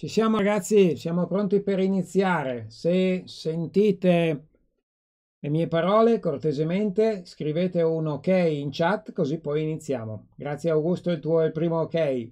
Ci siamo ragazzi, siamo pronti per iniziare. Se sentite le mie parole, cortesemente scrivete un ok in chat così poi iniziamo. Grazie Augusto, il tuo è il primo ok.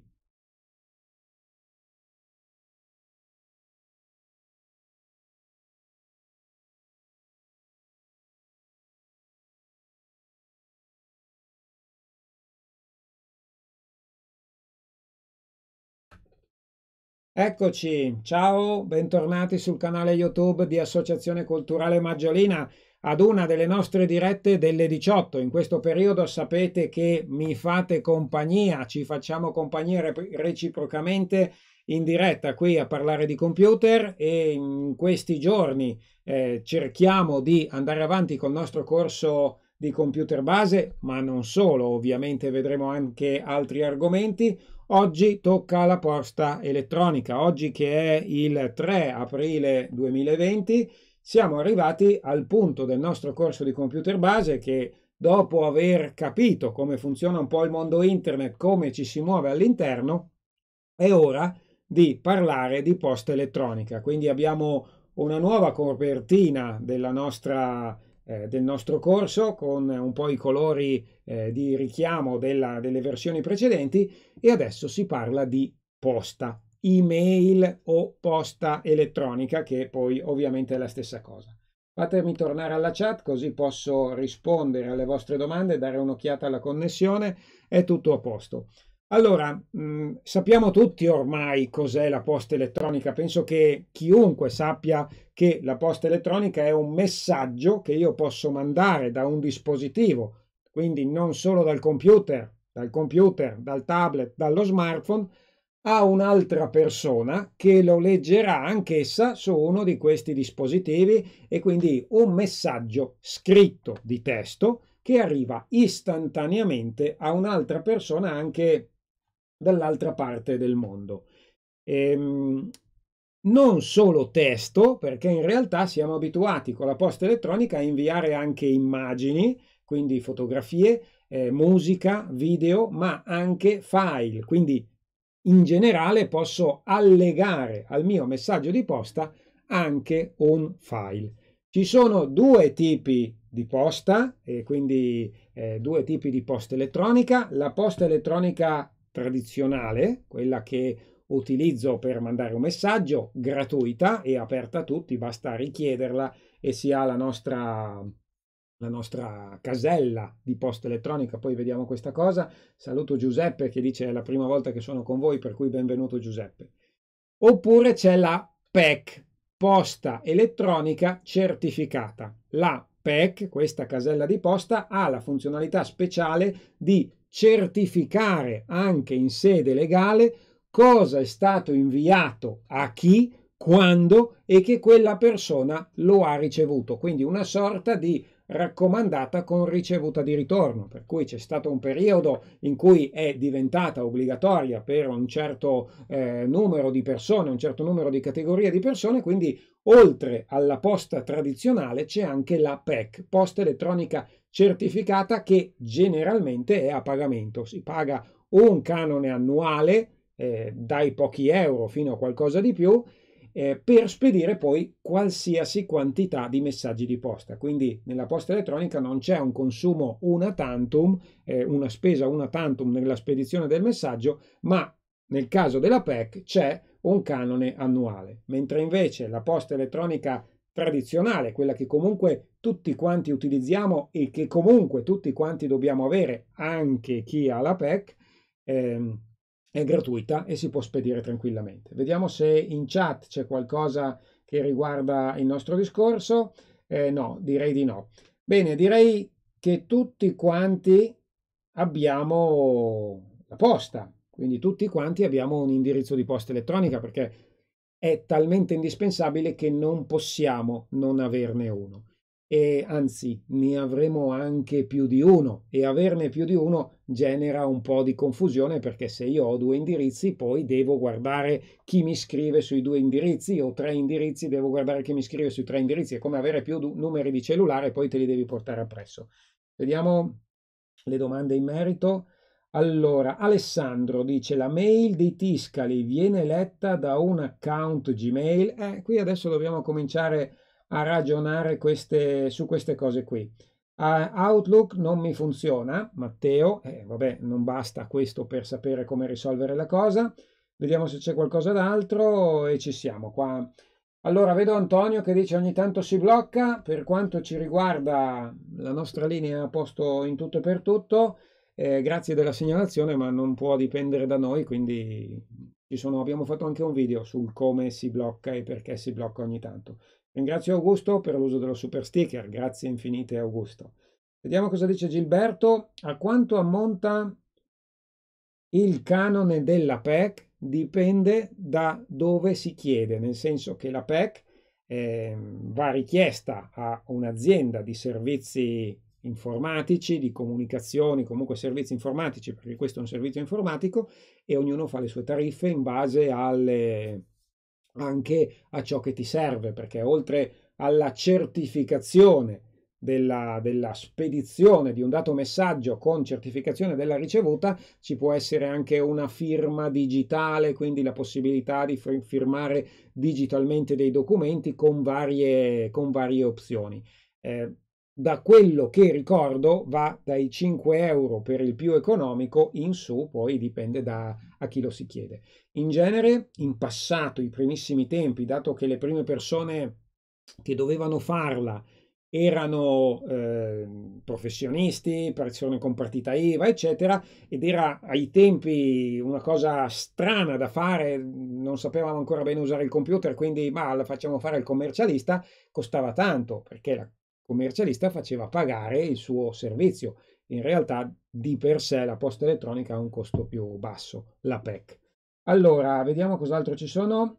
Eccoci, ciao, bentornati sul canale YouTube di Associazione Culturale Maggiolina ad una delle nostre dirette delle 18. In questo periodo sapete che mi fate compagnia, ci facciamo compagnia reciprocamente in diretta qui a parlare di computer e in questi giorni eh, cerchiamo di andare avanti col nostro corso di computer base, ma non solo, ovviamente vedremo anche altri argomenti Oggi tocca la posta elettronica, oggi che è il 3 aprile 2020 siamo arrivati al punto del nostro corso di computer base che dopo aver capito come funziona un po' il mondo internet, come ci si muove all'interno, è ora di parlare di posta elettronica. Quindi abbiamo una nuova copertina della nostra eh, del nostro corso con un po' i colori eh, di richiamo della, delle versioni precedenti e adesso si parla di posta, email o posta elettronica che poi ovviamente è la stessa cosa. Fatemi tornare alla chat così posso rispondere alle vostre domande, dare un'occhiata alla connessione, è tutto a posto. Allora, mh, mm, sappiamo tutti ormai cos'è la posta elettronica, penso che chiunque sappia che la posta elettronica è un messaggio che io posso mandare da un dispositivo, quindi non solo dal computer, dal computer, dal tablet, dallo smartphone, a un'altra persona che lo leggerà anch'essa su uno di questi dispositivi e quindi un messaggio scritto di testo che arriva istantaneamente a un'altra persona anche dall'altra parte del mondo. Ehm, non solo testo, perché in realtà siamo abituati con la posta elettronica a inviare anche immagini, quindi fotografie, eh, musica, video, ma anche file. Quindi in generale posso allegare al mio messaggio di posta anche un file. Ci sono due tipi di posta, e quindi eh, due tipi di posta elettronica. La posta elettronica tradizionale, quella che utilizzo per mandare un messaggio, gratuita e aperta a tutti, basta richiederla e si ha la nostra, la nostra casella di posta elettronica, poi vediamo questa cosa. Saluto Giuseppe che dice è la prima volta che sono con voi, per cui benvenuto Giuseppe. Oppure c'è la PEC, posta elettronica certificata. La PEC, questa casella di posta, ha la funzionalità speciale di certificare anche in sede legale cosa è stato inviato a chi, quando e che quella persona lo ha ricevuto. Quindi una sorta di raccomandata con ricevuta di ritorno, per cui c'è stato un periodo in cui è diventata obbligatoria per un certo eh, numero di persone, un certo numero di categorie di persone, quindi oltre alla posta tradizionale c'è anche la PEC, posta elettronica certificata che generalmente è a pagamento. Si paga un canone annuale eh, dai pochi euro fino a qualcosa di più eh, per spedire poi qualsiasi quantità di messaggi di posta. Quindi nella posta elettronica non c'è un consumo una tantum, eh, una spesa una tantum nella spedizione del messaggio, ma nel caso della PEC c'è un canone annuale, mentre invece la posta elettronica tradizionale, quella che comunque tutti quanti utilizziamo e che comunque tutti quanti dobbiamo avere, anche chi ha la PEC, ehm, è gratuita e si può spedire tranquillamente. Vediamo se in chat c'è qualcosa che riguarda il nostro discorso. Eh, no, direi di no. Bene, direi che tutti quanti abbiamo la posta, quindi tutti quanti abbiamo un indirizzo di posta elettronica perché è talmente indispensabile che non possiamo non averne uno. E anzi, ne avremo anche più di uno e averne più di uno genera un po' di confusione perché se io ho due indirizzi poi devo guardare chi mi scrive sui due indirizzi o tre indirizzi, devo guardare chi mi scrive sui tre indirizzi, è come avere più numeri di cellulare poi te li devi portare appresso. Vediamo le domande in merito. Allora, Alessandro dice la mail dei Tiscali viene letta da un account Gmail. Eh, qui adesso dobbiamo cominciare a ragionare queste, su queste cose qui. Uh, Outlook non mi funziona, Matteo, eh, vabbè, non basta questo per sapere come risolvere la cosa. Vediamo se c'è qualcosa d'altro e ci siamo qua. Allora, vedo Antonio che dice ogni tanto si blocca, per quanto ci riguarda la nostra linea a posto in tutto e per tutto eh, grazie della segnalazione, ma non può dipendere da noi, quindi sono, abbiamo fatto anche un video sul come si blocca e perché si blocca ogni tanto. Ringrazio Augusto per l'uso dello super sticker, grazie infinite Augusto. Vediamo cosa dice Gilberto, a quanto ammonta il canone della PEC dipende da dove si chiede, nel senso che la PEC eh, va richiesta a un'azienda di servizi informatici, di comunicazioni, comunque servizi informatici, perché questo è un servizio informatico e ognuno fa le sue tariffe in base alle, anche a ciò che ti serve, perché oltre alla certificazione della, della, spedizione di un dato messaggio con certificazione della ricevuta ci può essere anche una firma digitale, quindi la possibilità di firmare digitalmente dei documenti con varie, con varie opzioni. Eh, da quello che ricordo va dai 5 euro per il più economico in su, poi dipende da a chi lo si chiede. In genere, in passato, i primissimi tempi, dato che le prime persone che dovevano farla erano eh, professionisti, persone con partita IVA, eccetera, ed era ai tempi una cosa strana da fare, non sapevamo ancora bene usare il computer, quindi ma la facciamo fare al commercialista, costava tanto, perché la commercialista faceva pagare il suo servizio. In realtà di per sé la posta elettronica ha un costo più basso, la PEC. Allora, vediamo cos'altro ci sono.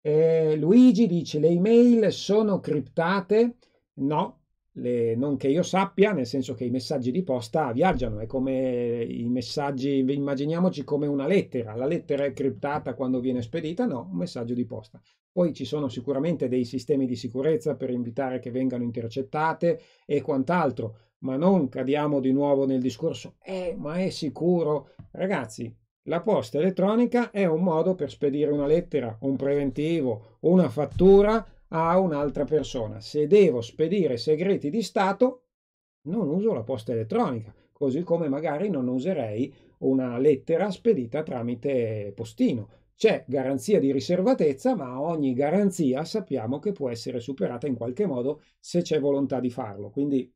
Eh, Luigi dice le email sono criptate? No, le, non che io sappia, nel senso che i messaggi di posta viaggiano, è come i messaggi, immaginiamoci come una lettera, la lettera è criptata quando viene spedita, no, un messaggio di posta. Poi ci sono sicuramente dei sistemi di sicurezza per evitare che vengano intercettate e quant'altro, ma non cadiamo di nuovo nel discorso, eh, ma è sicuro. Ragazzi, la posta elettronica è un modo per spedire una lettera, un preventivo, una fattura a un'altra persona. Se devo spedire segreti di Stato, non uso la posta elettronica, così come magari non userei una lettera spedita tramite postino c'è garanzia di riservatezza, ma ogni garanzia sappiamo che può essere superata in qualche modo se c'è volontà di farlo. Quindi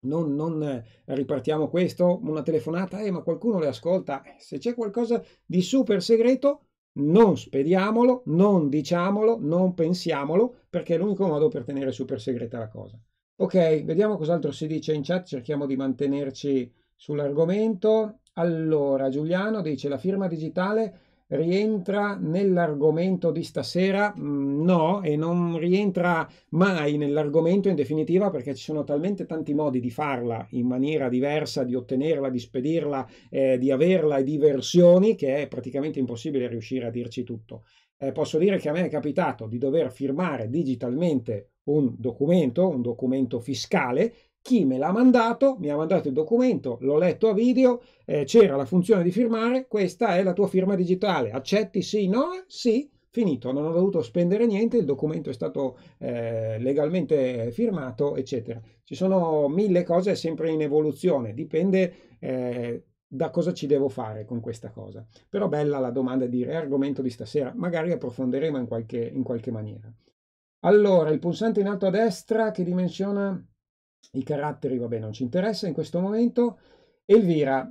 non, non eh, ripartiamo questo, una telefonata, eh, ma qualcuno le ascolta. Eh, se c'è qualcosa di super segreto, non spediamolo, non diciamolo, non pensiamolo, perché è l'unico modo per tenere super segreta la cosa. Ok, vediamo cos'altro si dice in chat, cerchiamo di mantenerci sull'argomento. Allora, Giuliano dice la firma digitale rientra nell'argomento di stasera? Mm, no, e non rientra mai nell'argomento in definitiva perché ci sono talmente tanti modi di farla in maniera diversa, di ottenerla, di spedirla, eh, di averla e di versioni che è praticamente impossibile riuscire a dirci tutto. Eh, posso dire che a me è capitato di dover firmare digitalmente un documento, un documento fiscale, chi me l'ha mandato, mi ha mandato il documento, l'ho letto a video, eh, c'era la funzione di firmare, questa è la tua firma digitale, accetti sì, no, sì, finito, non ho dovuto spendere niente, il documento è stato eh, legalmente firmato, eccetera. Ci sono mille cose sempre in evoluzione, dipende eh, da cosa ci devo fare con questa cosa. Però bella la domanda e dire, di stasera, magari approfondiremo in qualche, in qualche maniera. Allora, il pulsante in alto a destra che dimensiona i caratteri, vabbè, non ci interessa in questo momento. Elvira,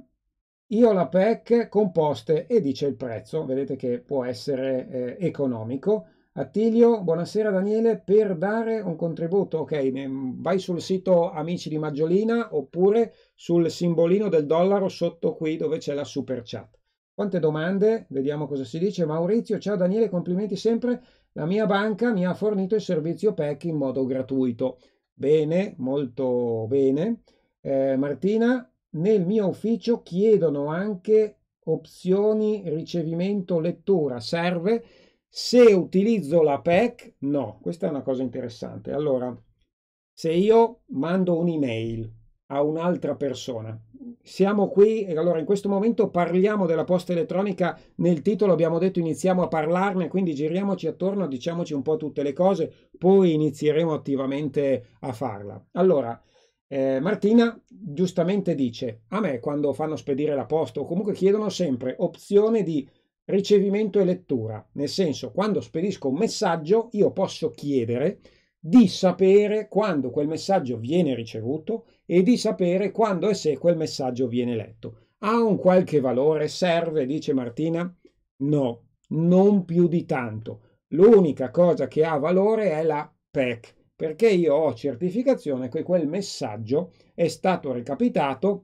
io ho la PEC composte e dice il prezzo, vedete che può essere eh, economico. Attilio, buonasera Daniele, per dare un contributo, ok, mm, vai sul sito Amici di Maggiolina oppure sul simbolino del dollaro sotto qui dove c'è la super chat. Quante domande? Vediamo cosa si dice. Maurizio, ciao Daniele, complimenti sempre. La mia banca mi ha fornito il servizio PEC in modo gratuito. Bene, molto bene. Eh, Martina, nel mio ufficio chiedono anche opzioni ricevimento lettura. Serve? Se utilizzo la PEC, no. Questa è una cosa interessante. Allora, se io mando un'email a un'altra persona, siamo qui, allora in questo momento parliamo della posta elettronica, nel titolo abbiamo detto iniziamo a parlarne, quindi giriamoci attorno, diciamoci un po' tutte le cose, poi inizieremo attivamente a farla. Allora, eh, Martina giustamente dice, a me quando fanno spedire la posta o comunque chiedono sempre opzione di ricevimento e lettura, nel senso quando spedisco un messaggio io posso chiedere di sapere quando quel messaggio viene ricevuto e di sapere quando e se quel messaggio viene letto. Ha un qualche valore? Serve, dice Martina? No, non più di tanto. L'unica cosa che ha valore è la PEC, perché io ho certificazione che quel messaggio è stato recapitato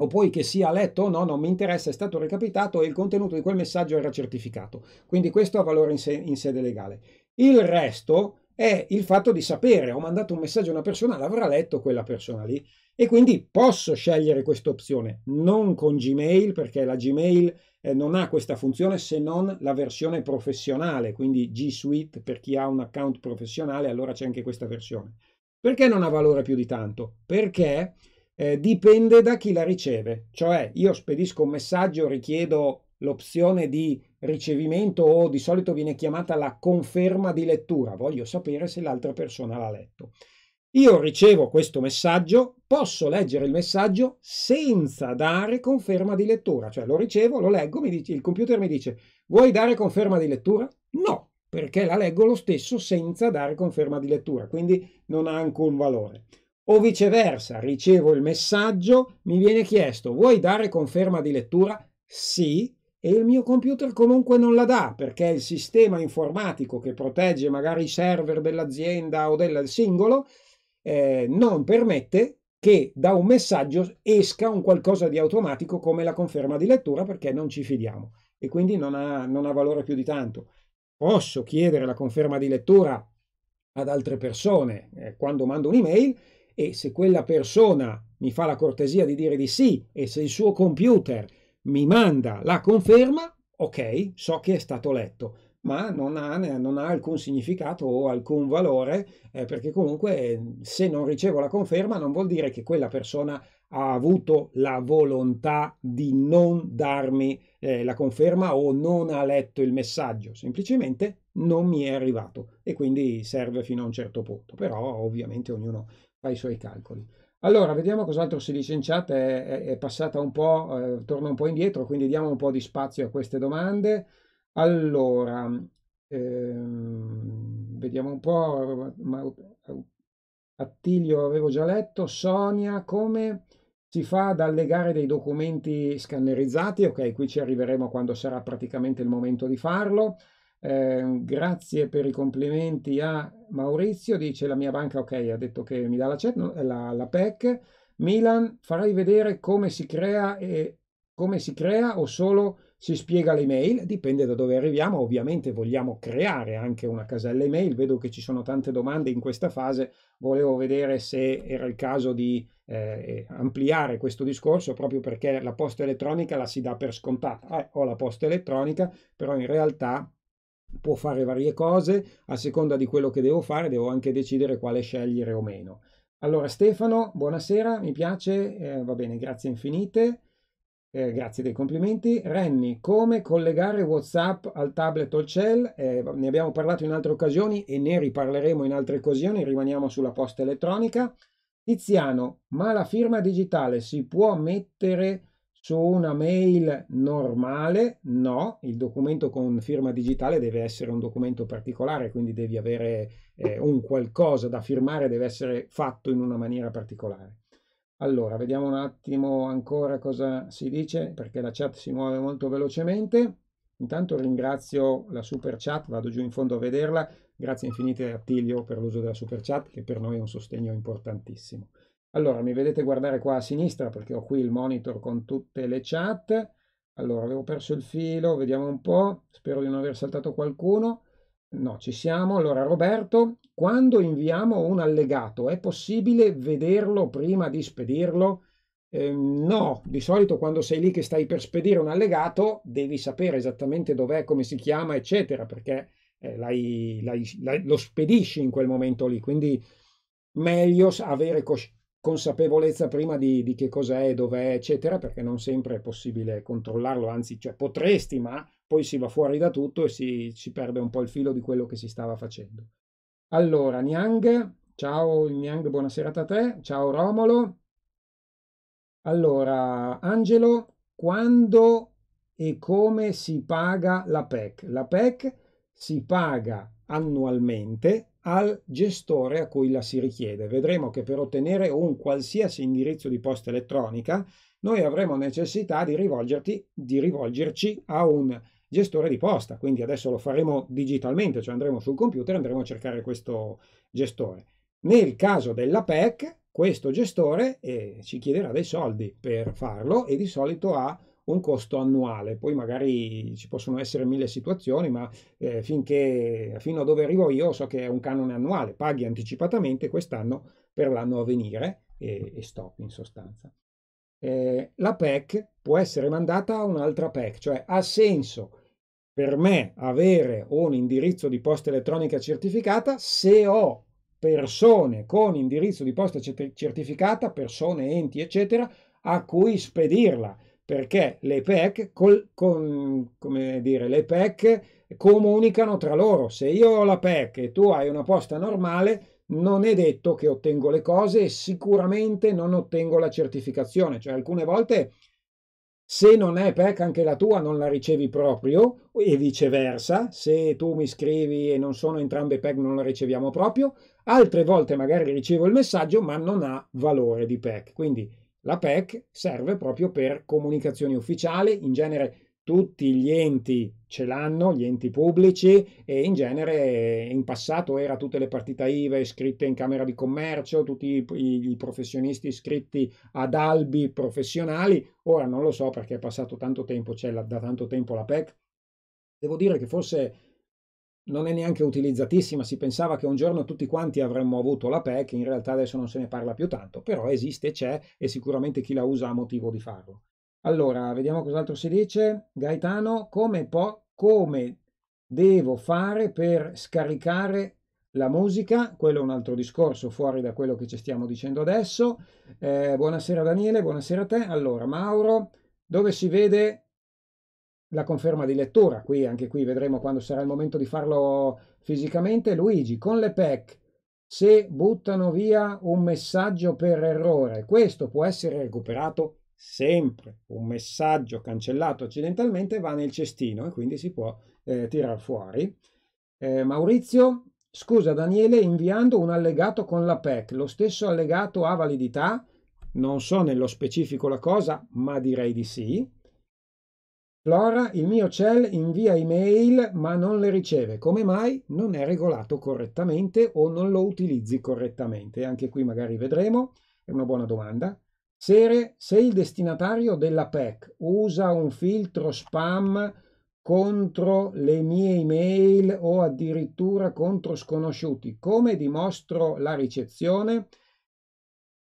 o poi che sia letto o no, non mi interessa, è stato recapitato e il contenuto di quel messaggio era certificato. Quindi questo ha valore in, se in sede legale. Il resto è il fatto di sapere, ho mandato un messaggio a una persona, l'avrà letto quella persona lì e quindi posso scegliere questa opzione, non con Gmail perché la Gmail eh, non ha questa funzione se non la versione professionale, quindi G Suite per chi ha un account professionale, allora c'è anche questa versione. Perché non ha valore più di tanto? Perché eh, dipende da chi la riceve, cioè io spedisco un messaggio, richiedo l'opzione di ricevimento o di solito viene chiamata la conferma di lettura, voglio sapere se l'altra persona l'ha letto. Io ricevo questo messaggio, posso leggere il messaggio senza dare conferma di lettura, cioè lo ricevo, lo leggo, dice, il computer mi dice vuoi dare conferma di lettura? No, perché la leggo lo stesso senza dare conferma di lettura, quindi non ha alcun valore. O viceversa, ricevo il messaggio, mi viene chiesto vuoi dare conferma di lettura? Sì, e il mio computer comunque non la dà perché il sistema informatico che protegge magari i server dell'azienda o del singolo eh, non permette che da un messaggio esca un qualcosa di automatico come la conferma di lettura perché non ci fidiamo e quindi non ha, non ha valore più di tanto. Posso chiedere la conferma di lettura ad altre persone eh, quando mando un'email e se quella persona mi fa la cortesia di dire di sì e se il suo computer mi manda la conferma, ok, so che è stato letto, ma non ha, non ha alcun significato o alcun valore, eh, perché comunque eh, se non ricevo la conferma non vuol dire che quella persona ha avuto la volontà di non darmi eh, la conferma o non ha letto il messaggio, semplicemente non mi è arrivato e quindi serve fino a un certo punto, però ovviamente ognuno fa i suoi calcoli. Allora, vediamo cos'altro si dice in chat, è, è, è passata un po', eh, torna un po' indietro, quindi diamo un po' di spazio a queste domande. Allora, ehm, vediamo un po', Attilio avevo già letto, Sonia, come si fa ad allegare dei documenti scannerizzati? Ok, qui ci arriveremo quando sarà praticamente il momento di farlo. Ehm, grazie per i complimenti a Maurizio, dice la mia banca, ok, ha detto che mi dà la, CET, eh, la, la PEC. Milan, farai vedere come si crea e come si crea o solo si spiega l'email? Dipende da dove arriviamo, ovviamente vogliamo creare anche una casella email, vedo che ci sono tante domande in questa fase, volevo vedere se era il caso di eh, eh ampliare questo discorso proprio perché la posta elettronica la si dà per scontata. Eh, ho la posta elettronica, però in realtà può fare varie cose, a seconda di quello che devo fare devo anche decidere quale scegliere o meno. Allora Stefano, buonasera, mi piace, eh, va bene, grazie infinite, eh, grazie dei complimenti. Renny, come collegare Whatsapp al tablet o al cell? Eh, ne abbiamo parlato in altre occasioni e ne riparleremo in altre occasioni, rimaniamo sulla posta elettronica. Tiziano, ma la firma digitale si può mettere su una mail normale no, il documento con firma digitale deve essere un documento particolare, quindi devi avere eh, un qualcosa da firmare, deve essere fatto in una maniera particolare. Allora, vediamo un attimo ancora cosa si dice, perché la chat si muove molto velocemente. Intanto ringrazio la super chat, vado giù in fondo a vederla. Grazie infinite a Attilio per l'uso della super chat, che per noi è un sostegno importantissimo. Allora, mi vedete guardare qua a sinistra perché ho qui il monitor con tutte le chat. Allora, avevo perso il filo, vediamo un po', spero di non aver saltato qualcuno. No, ci siamo. Allora, Roberto, quando inviamo un allegato è possibile vederlo prima di spedirlo? Eh, no, di solito quando sei lì che stai per spedire un allegato devi sapere esattamente dov'è, come si chiama, eccetera, perché eh, l'hai, l'hai, l'hai, lo spedisci in quel momento lì. Quindi meglio avere coscienza consapevolezza prima di, di che cos'è, dov'è, eccetera, perché non sempre è possibile controllarlo, anzi, cioè, potresti, ma poi si va fuori da tutto e si, si perde un po' il filo di quello che si stava facendo. Allora, Niang, ciao Niang, buonasera a te, ciao Romolo. Allora, Angelo, quando e come si paga la PEC? La PEC si paga annualmente al gestore a cui la si richiede. Vedremo che per ottenere un qualsiasi indirizzo di posta elettronica noi avremo necessità di, di rivolgerci a un gestore di posta. Quindi adesso lo faremo digitalmente, cioè andremo sul computer e andremo a cercare questo gestore. Nel caso della PEC, questo gestore eh, ci chiederà dei soldi per farlo e di solito ha un costo annuale. Poi magari ci possono essere mille situazioni, ma eh, finché, fino a dove arrivo io so che è un canone annuale, paghi anticipatamente quest'anno per l'anno a venire e, e stop in sostanza. Eh, la PEC può essere mandata a un'altra PEC, cioè ha senso per me avere un indirizzo di posta elettronica certificata se ho persone con indirizzo di posta certificata, persone, enti, eccetera, a cui spedirla perché le PEC, col, con, dire, le PEC, comunicano tra loro. Se io ho la PEC e tu hai una posta normale, non è detto che ottengo le cose e sicuramente non ottengo la certificazione. Cioè alcune volte se non è PEC anche la tua non la ricevi proprio e viceversa, se tu mi scrivi e non sono entrambe PEC non la riceviamo proprio, altre volte magari ricevo il messaggio ma non ha valore di PEC. Quindi la PEC serve proprio per comunicazioni ufficiali, in genere tutti gli enti ce l'hanno, gli enti pubblici e in genere eh, in passato era tutte le partite IVA iscritte in Camera di Commercio, tutti i, professionisti iscritti ad albi professionali, ora non lo so perché è passato tanto tempo, c'è da tanto tempo la PEC, devo dire che forse non è neanche utilizzatissima, si pensava che un giorno tutti quanti avremmo avuto la PEC, in realtà adesso non se ne parla più tanto, però esiste, c'è e sicuramente chi la usa ha motivo di farlo. Allora, vediamo cos'altro si dice. Gaetano, come, po- come devo fare per scaricare la musica? Quello è un altro discorso fuori da quello che ci stiamo dicendo adesso. Eh, buonasera Daniele, buonasera a te. Allora, Mauro, dove si vede la conferma di lettura, qui anche qui vedremo quando sarà il momento di farlo fisicamente. Luigi, con le PEC, se buttano via un messaggio per errore, questo può essere recuperato sempre. Un messaggio cancellato accidentalmente va nel cestino e quindi si può eh, tirar fuori. Eh, Maurizio, scusa Daniele, inviando un allegato con la PEC, lo stesso allegato ha validità? Non so nello specifico la cosa, ma direi di sì. Flora, il mio cell invia email ma non le riceve. Come mai? Non è regolato correttamente o non lo utilizzi correttamente. Anche qui magari vedremo, è una buona domanda. Sere, se il destinatario della PEC usa un filtro spam contro le mie email o addirittura contro sconosciuti, come dimostro la ricezione?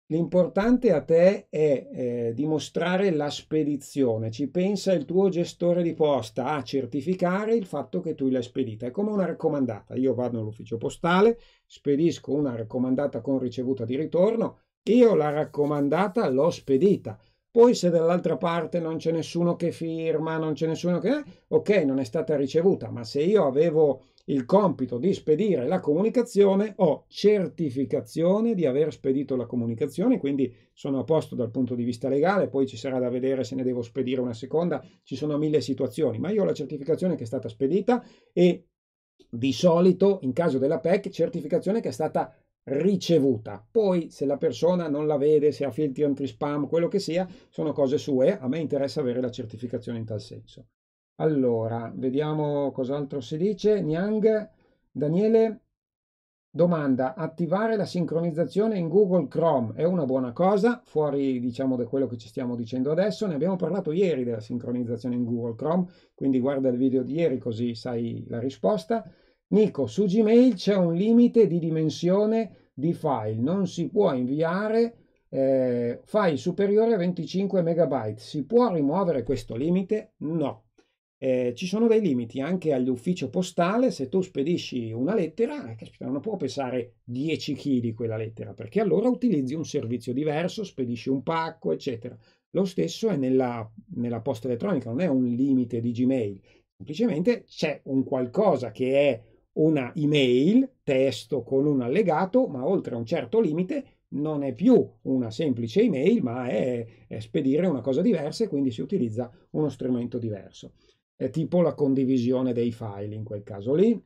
L'importante a te è eh, dimostrare la spedizione, ci pensa il tuo gestore di posta a certificare il fatto che tu l'hai spedita. È come una raccomandata, io vado all'ufficio postale, spedisco una raccomandata con ricevuta di ritorno, io la raccomandata l'ho spedita. Poi se dall'altra parte non c'è nessuno che firma, non c'è nessuno che... Ok, non è stata ricevuta, ma se io avevo il compito di spedire la comunicazione, ho certificazione di aver spedito la comunicazione, quindi sono a posto dal punto di vista legale, poi ci sarà da vedere se ne devo spedire una seconda, ci sono mille situazioni, ma io ho la certificazione che è stata spedita e di solito in caso della PEC certificazione che è stata ricevuta. Poi se la persona non la vede, se ha filtri anti-spam, quello che sia, sono cose sue, a me interessa avere la certificazione in tal senso. Allora, vediamo cos'altro si dice. Niang, Daniele, domanda, attivare la sincronizzazione in Google Chrome è una buona cosa? Fuori, diciamo, da quello che ci stiamo dicendo adesso, ne abbiamo parlato ieri della sincronizzazione in Google Chrome, quindi guarda il video di ieri così sai la risposta. Nico, su Gmail c'è un limite di dimensione di file, non si può inviare eh, file superiore a 25 megabyte. Si può rimuovere questo limite? No. Eh, ci sono dei limiti anche all'ufficio postale, se tu spedisci una lettera, eh, non può pesare 10 kg quella lettera, perché allora utilizzi un servizio diverso, spedisci un pacco, eccetera. Lo stesso è nella, nella posta elettronica, non è un limite di Gmail, semplicemente c'è un qualcosa che è una email, testo con un allegato, ma oltre a un certo limite non è più una semplice email, ma è, è spedire una cosa diversa e quindi si utilizza uno strumento diverso. È tipo la condivisione dei file in quel caso lì.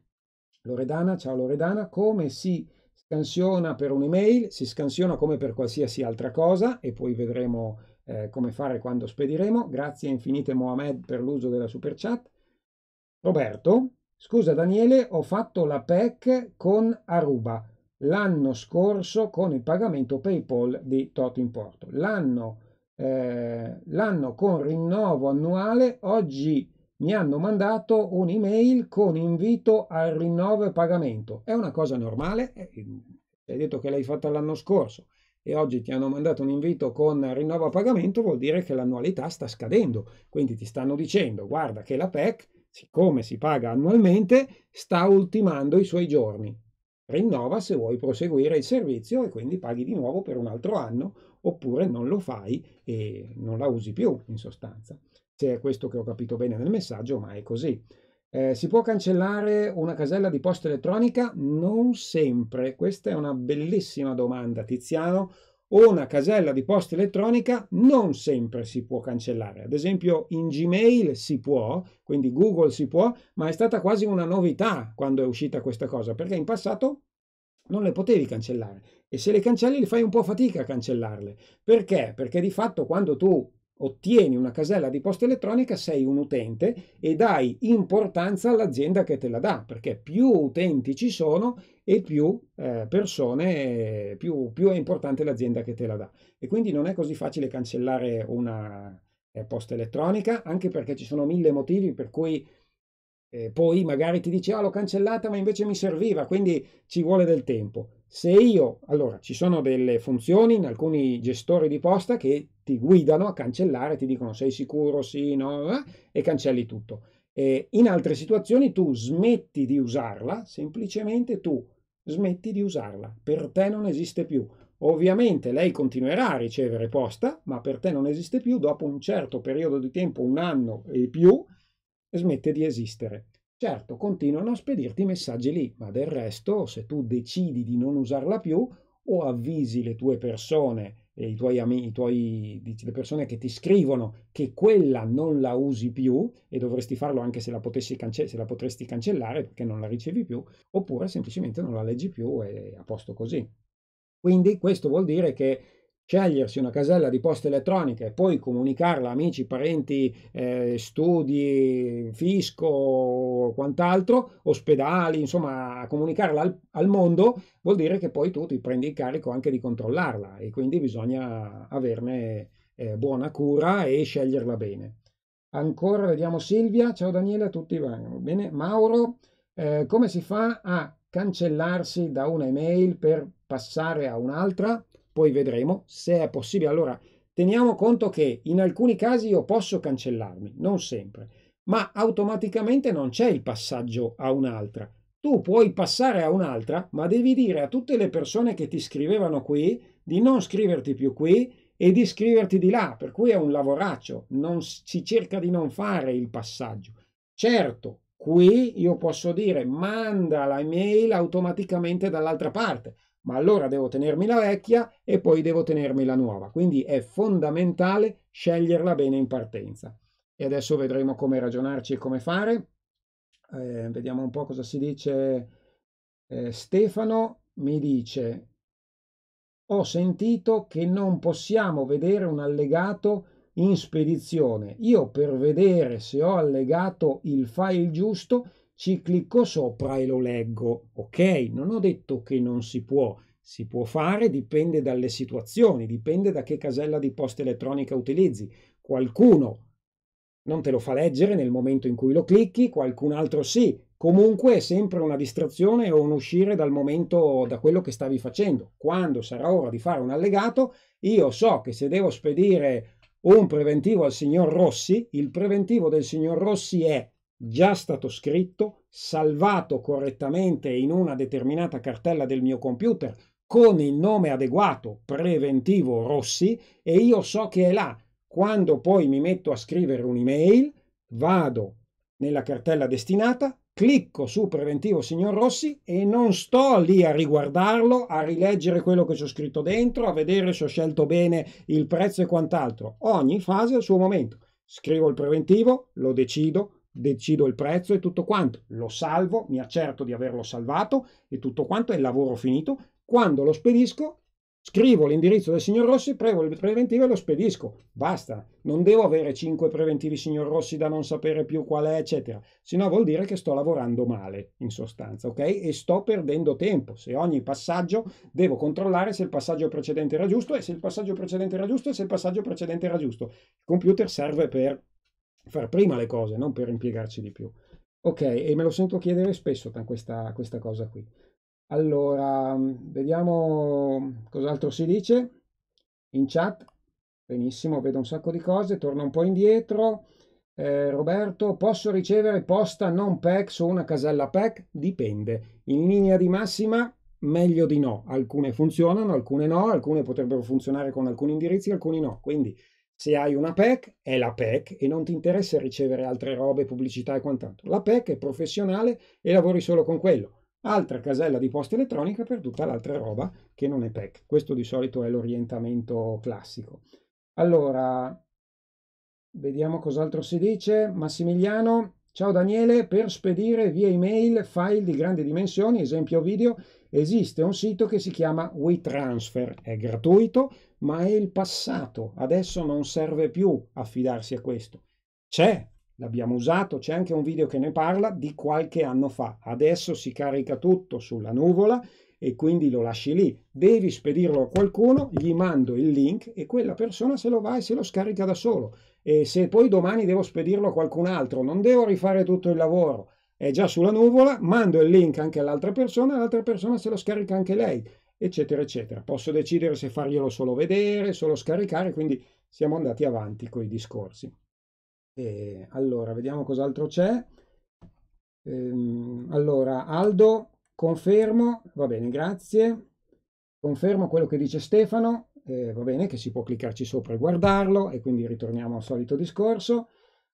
Loredana, ciao Loredana, come si scansiona per un'email? Si scansiona come per qualsiasi altra cosa e poi vedremo eh, come fare quando spediremo. Grazie infinite Mohamed per l'uso della super chat. Roberto, Scusa Daniele, ho fatto la PEC con Aruba l'anno scorso con il pagamento PayPal di Toto Importo. L'anno, eh, l'anno con rinnovo annuale, oggi mi hanno mandato un'email con invito al rinnovo e pagamento. È una cosa normale, eh, mm, hai detto che l'hai fatta l'anno scorso e oggi ti hanno mandato un invito con rinnovo a pagamento, vuol dire che l'annualità sta scadendo. Quindi ti stanno dicendo, guarda che la PEC siccome si paga annualmente, sta ultimando i suoi giorni. Rinnova se vuoi proseguire il servizio e quindi paghi di nuovo per un altro anno, oppure non lo fai e non la usi più, in sostanza. Se è questo che ho capito bene nel messaggio, ma è così. Eh, si può cancellare una casella di posta elettronica? Non sempre. Questa è una bellissima domanda, Tiziano o una casella di posta elettronica non sempre si può cancellare. Ad esempio in Gmail si può, quindi Google si può, ma è stata quasi una novità quando è uscita questa cosa, perché in passato non le potevi cancellare e se le cancelli fai un po' fatica a cancellarle. Perché? Perché di fatto quando tu ottieni una casella di posta elettronica sei un utente e dai importanza all'azienda che te la dà, perché più utenti ci sono e più eh, persone, più, più, è importante l'azienda che te la dà. E quindi non è così facile cancellare una eh, posta elettronica, anche perché ci sono mille motivi per cui eh, poi magari ti dice ah l'ho cancellata ma invece mi serviva, quindi ci vuole del tempo. Se io, allora, ci sono delle funzioni in alcuni gestori di posta che ti guidano a cancellare, ti dicono sei sicuro, sì, no, eh, e cancelli tutto. E in altre situazioni tu smetti di usarla, semplicemente tu smetti di usarla, per te non esiste più. Ovviamente lei continuerà a ricevere posta, ma per te non esiste più, dopo un certo periodo di tempo, un anno e più, smette di esistere. Certo, continuano a spedirti messaggi lì, ma del resto, se tu decidi di non usarla più o avvisi le tue persone i tuoi amici, tuoi, le persone che ti scrivono che quella non la usi più e dovresti farlo anche se la, cance- se la potresti cancellare perché non la ricevi più, oppure semplicemente non la leggi più e a posto così. Quindi questo vuol dire che scegliersi una casella di posta elettronica e poi comunicarla a amici, parenti, eh, studi, fisco, quant'altro, ospedali, insomma, comunicarla al, al, mondo, vuol dire che poi tu ti prendi il carico anche di controllarla e quindi bisogna averne eh, buona cura e sceglierla bene. Ancora vediamo Silvia, ciao Daniele, a tutti va bene. Mauro, eh, come si fa a cancellarsi da una email per passare a un'altra? poi vedremo se è possibile. Allora, teniamo conto che in alcuni casi io posso cancellarmi, non sempre, ma automaticamente non c'è il passaggio a un'altra. Tu puoi passare a un'altra, ma devi dire a tutte le persone che ti scrivevano qui di non scriverti più qui e di scriverti di là, per cui è un lavoraccio, non, si cerca di non fare il passaggio. Certo, qui io posso dire manda la mail automaticamente dall'altra parte, ma allora devo tenermi la vecchia e poi devo tenermi la nuova. Quindi è fondamentale sceglierla bene in partenza. E adesso vedremo come ragionarci e come fare. Eh, vediamo un po' cosa si dice. Eh, Stefano mi dice, ho sentito che non possiamo vedere un allegato in spedizione. Io per vedere se ho allegato il file giusto ci clicco sopra e lo leggo. Ok, non ho detto che non si può, si può fare, dipende dalle situazioni, dipende da che casella di posta elettronica utilizzi. Qualcuno non te lo fa leggere nel momento in cui lo clicchi, qualcun altro sì. Comunque è sempre una distrazione o un uscire dal momento, da quello che stavi facendo. Quando sarà ora di fare un allegato, io so che se devo spedire un preventivo al signor Rossi, il preventivo del signor Rossi è già stato scritto, salvato correttamente in una determinata cartella del mio computer con il nome adeguato preventivo Rossi e io so che è là. Quando poi mi metto a scrivere un'email, vado nella cartella destinata, clicco su preventivo signor Rossi e non sto lì a riguardarlo, a rileggere quello che c'è scritto dentro, a vedere se ho scelto bene il prezzo e quant'altro. Ogni fase ha il suo momento. Scrivo il preventivo, lo decido, decido il prezzo e tutto quanto, lo salvo, mi accerto di averlo salvato e tutto quanto è il lavoro finito. Quando lo spedisco, scrivo l'indirizzo del signor Rossi, prego il preventivo e lo spedisco. Basta, non devo avere cinque preventivi signor Rossi da non sapere più qual è, eccetera. Sennò vuol dire che sto lavorando male, in sostanza, ok? E sto perdendo tempo. Se ogni passaggio devo controllare se il passaggio precedente era giusto e se il passaggio precedente era giusto e se il passaggio precedente era giusto. Il computer serve per fare prima le cose, non per impiegarci di più. Ok, e me lo sento chiedere spesso questa, questa cosa qui. Allora, mm, vediamo cos'altro si dice in chat. Benissimo, vedo un sacco di cose, torno un po' indietro. Eh, Roberto, posso ricevere posta non PEC su una casella PEC? Dipende. In linea di massima, meglio di no. Alcune funzionano, alcune no, alcune potrebbero funzionare con alcuni indirizzi, alcuni no. Quindi se hai una PEC, è la PEC e non ti interessa ricevere altre robe, pubblicità e quant'altro. La PEC è professionale e lavori solo con quello. Altra casella di posta elettronica per tutta l'altra roba che non è PEC. Questo di solito è l'orientamento classico. Allora, vediamo cos'altro si dice. Massimiliano, Ciao Daniele, per spedire via email file di grandi dimensioni, esempio video, esiste un sito che si chiama WeTransfer, è gratuito, ma è il passato, adesso non serve più affidarsi a questo. C'è, l'abbiamo usato, c'è anche un video che ne parla di qualche anno fa, adesso si carica tutto sulla nuvola e quindi lo lasci lì, devi spedirlo a qualcuno, gli mando il link e quella persona se lo va e se lo scarica da solo e se poi domani devo spedirlo a qualcun altro, non devo rifare tutto il lavoro, è già sulla nuvola, mando il link anche all'altra persona, l'altra persona se lo scarica anche lei, eccetera, eccetera. Posso decidere se farglielo solo vedere, solo scaricare, quindi siamo andati avanti con i discorsi. E allora, vediamo cos'altro c'è. Ehm, allora, Aldo, confermo, va bene, grazie. Confermo quello che dice Stefano, eh, va bene, che si può cliccarci sopra e guardarlo, e quindi ritorniamo al solito discorso.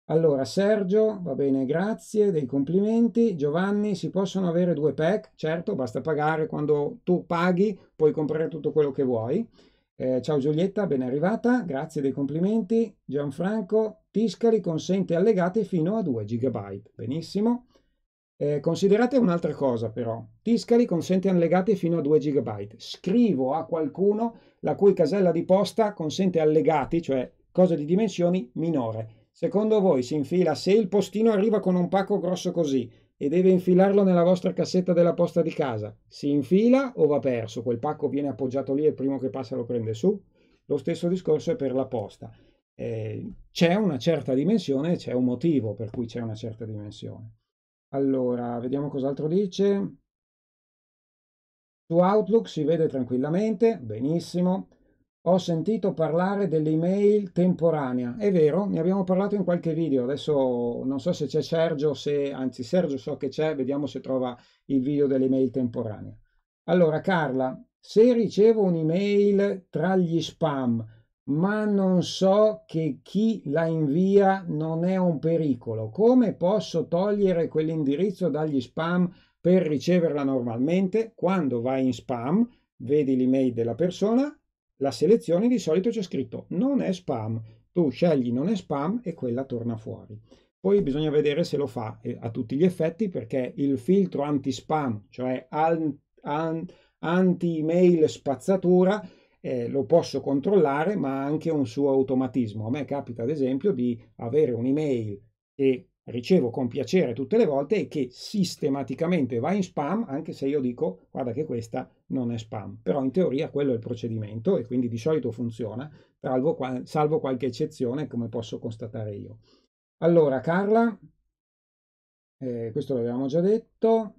Allora, Sergio, va bene, grazie dei complimenti. Giovanni, si possono avere due pack? Certo, basta pagare. Quando tu paghi puoi comprare tutto quello che vuoi. Eh, ciao Giulietta, ben arrivata, grazie dei complimenti. Gianfranco, Tiscali consente allegate fino a 2 GB. Benissimo. Eh, considerate un'altra cosa però, Tiscali consente allegate fino a 2 GB. Scrivo a qualcuno la cui casella di posta consente allegati, cioè cose di dimensioni minore. Secondo voi si infila se il postino arriva con un pacco grosso così e deve infilarlo nella vostra cassetta della posta di casa, si infila o va perso? Quel pacco viene appoggiato lì e il primo che passa lo prende su? Lo stesso discorso è per la posta. Eh, c'è una certa dimensione, c'è un motivo per cui c'è una certa dimensione. Allora, vediamo cos'altro dice. Su Outlook si vede tranquillamente, benissimo. Ho sentito parlare dell'email temporanea, è vero, ne abbiamo parlato in qualche video, adesso non so se c'è Sergio, se, anzi Sergio so che c'è, vediamo se trova il video dell'email temporanea. Allora Carla, se ricevo un'email tra gli spam, ma non so che chi la invia non è un pericolo, come posso togliere quell'indirizzo dagli spam per riceverla normalmente, quando vai in spam, vedi l'email della persona, la selezione di solito c'è scritto non è spam. Tu scegli non è spam e quella torna fuori. Poi bisogna vedere se lo fa eh, a tutti gli effetti perché il filtro anti-spam, cioè anti-email spazzatura, eh, lo posso controllare ma ha anche un suo automatismo. A me capita ad esempio di avere un'email che ricevo con piacere tutte le volte e che sistematicamente va in spam, anche se io dico guarda che questa non è spam. Però in teoria quello è il procedimento e quindi di solito funziona, salvo, salvo qualche eccezione come posso constatare io. Allora, Carla, eh, questo l'avevamo già detto.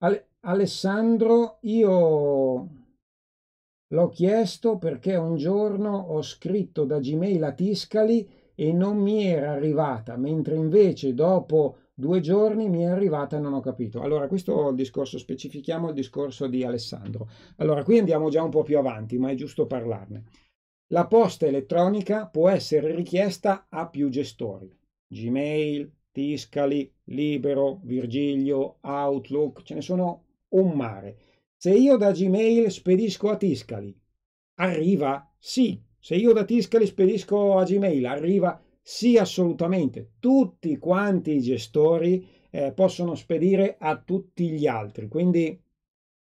Ale Alessandro, io l'ho chiesto perché un giorno ho scritto da Gmail a Tiscali e non mi era arrivata, mentre invece dopo due giorni mi è arrivata e non ho capito. Allora, questo discorso, specifichiamo il discorso di Alessandro. Allora, qui andiamo già un po' più avanti, ma è giusto parlarne. La posta elettronica può essere richiesta a più gestori. Gmail, Tiscali, Libero, Virgilio, Outlook, ce ne sono un mare. Se io da Gmail spedisco a Tiscali, arriva? Sì, se io da Tisca li spedisco a Gmail, arriva sì assolutamente, tutti quanti i gestori eh, possono spedire a tutti gli altri, quindi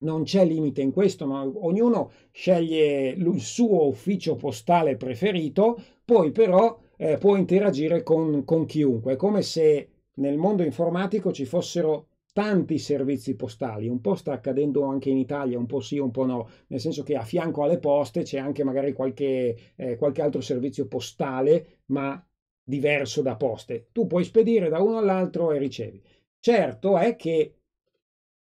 non c'è limite in questo, ma ognuno sceglie il suo ufficio postale preferito, poi però eh, può interagire con, con chiunque, è come se nel mondo informatico ci fossero tanti servizi postali, un po' sta accadendo anche in Italia, un po' sì, un po' no, nel senso che a fianco alle poste c'è anche magari qualche, eh, qualche altro servizio postale, ma diverso da poste. Tu puoi spedire da uno all'altro e ricevi. Certo è che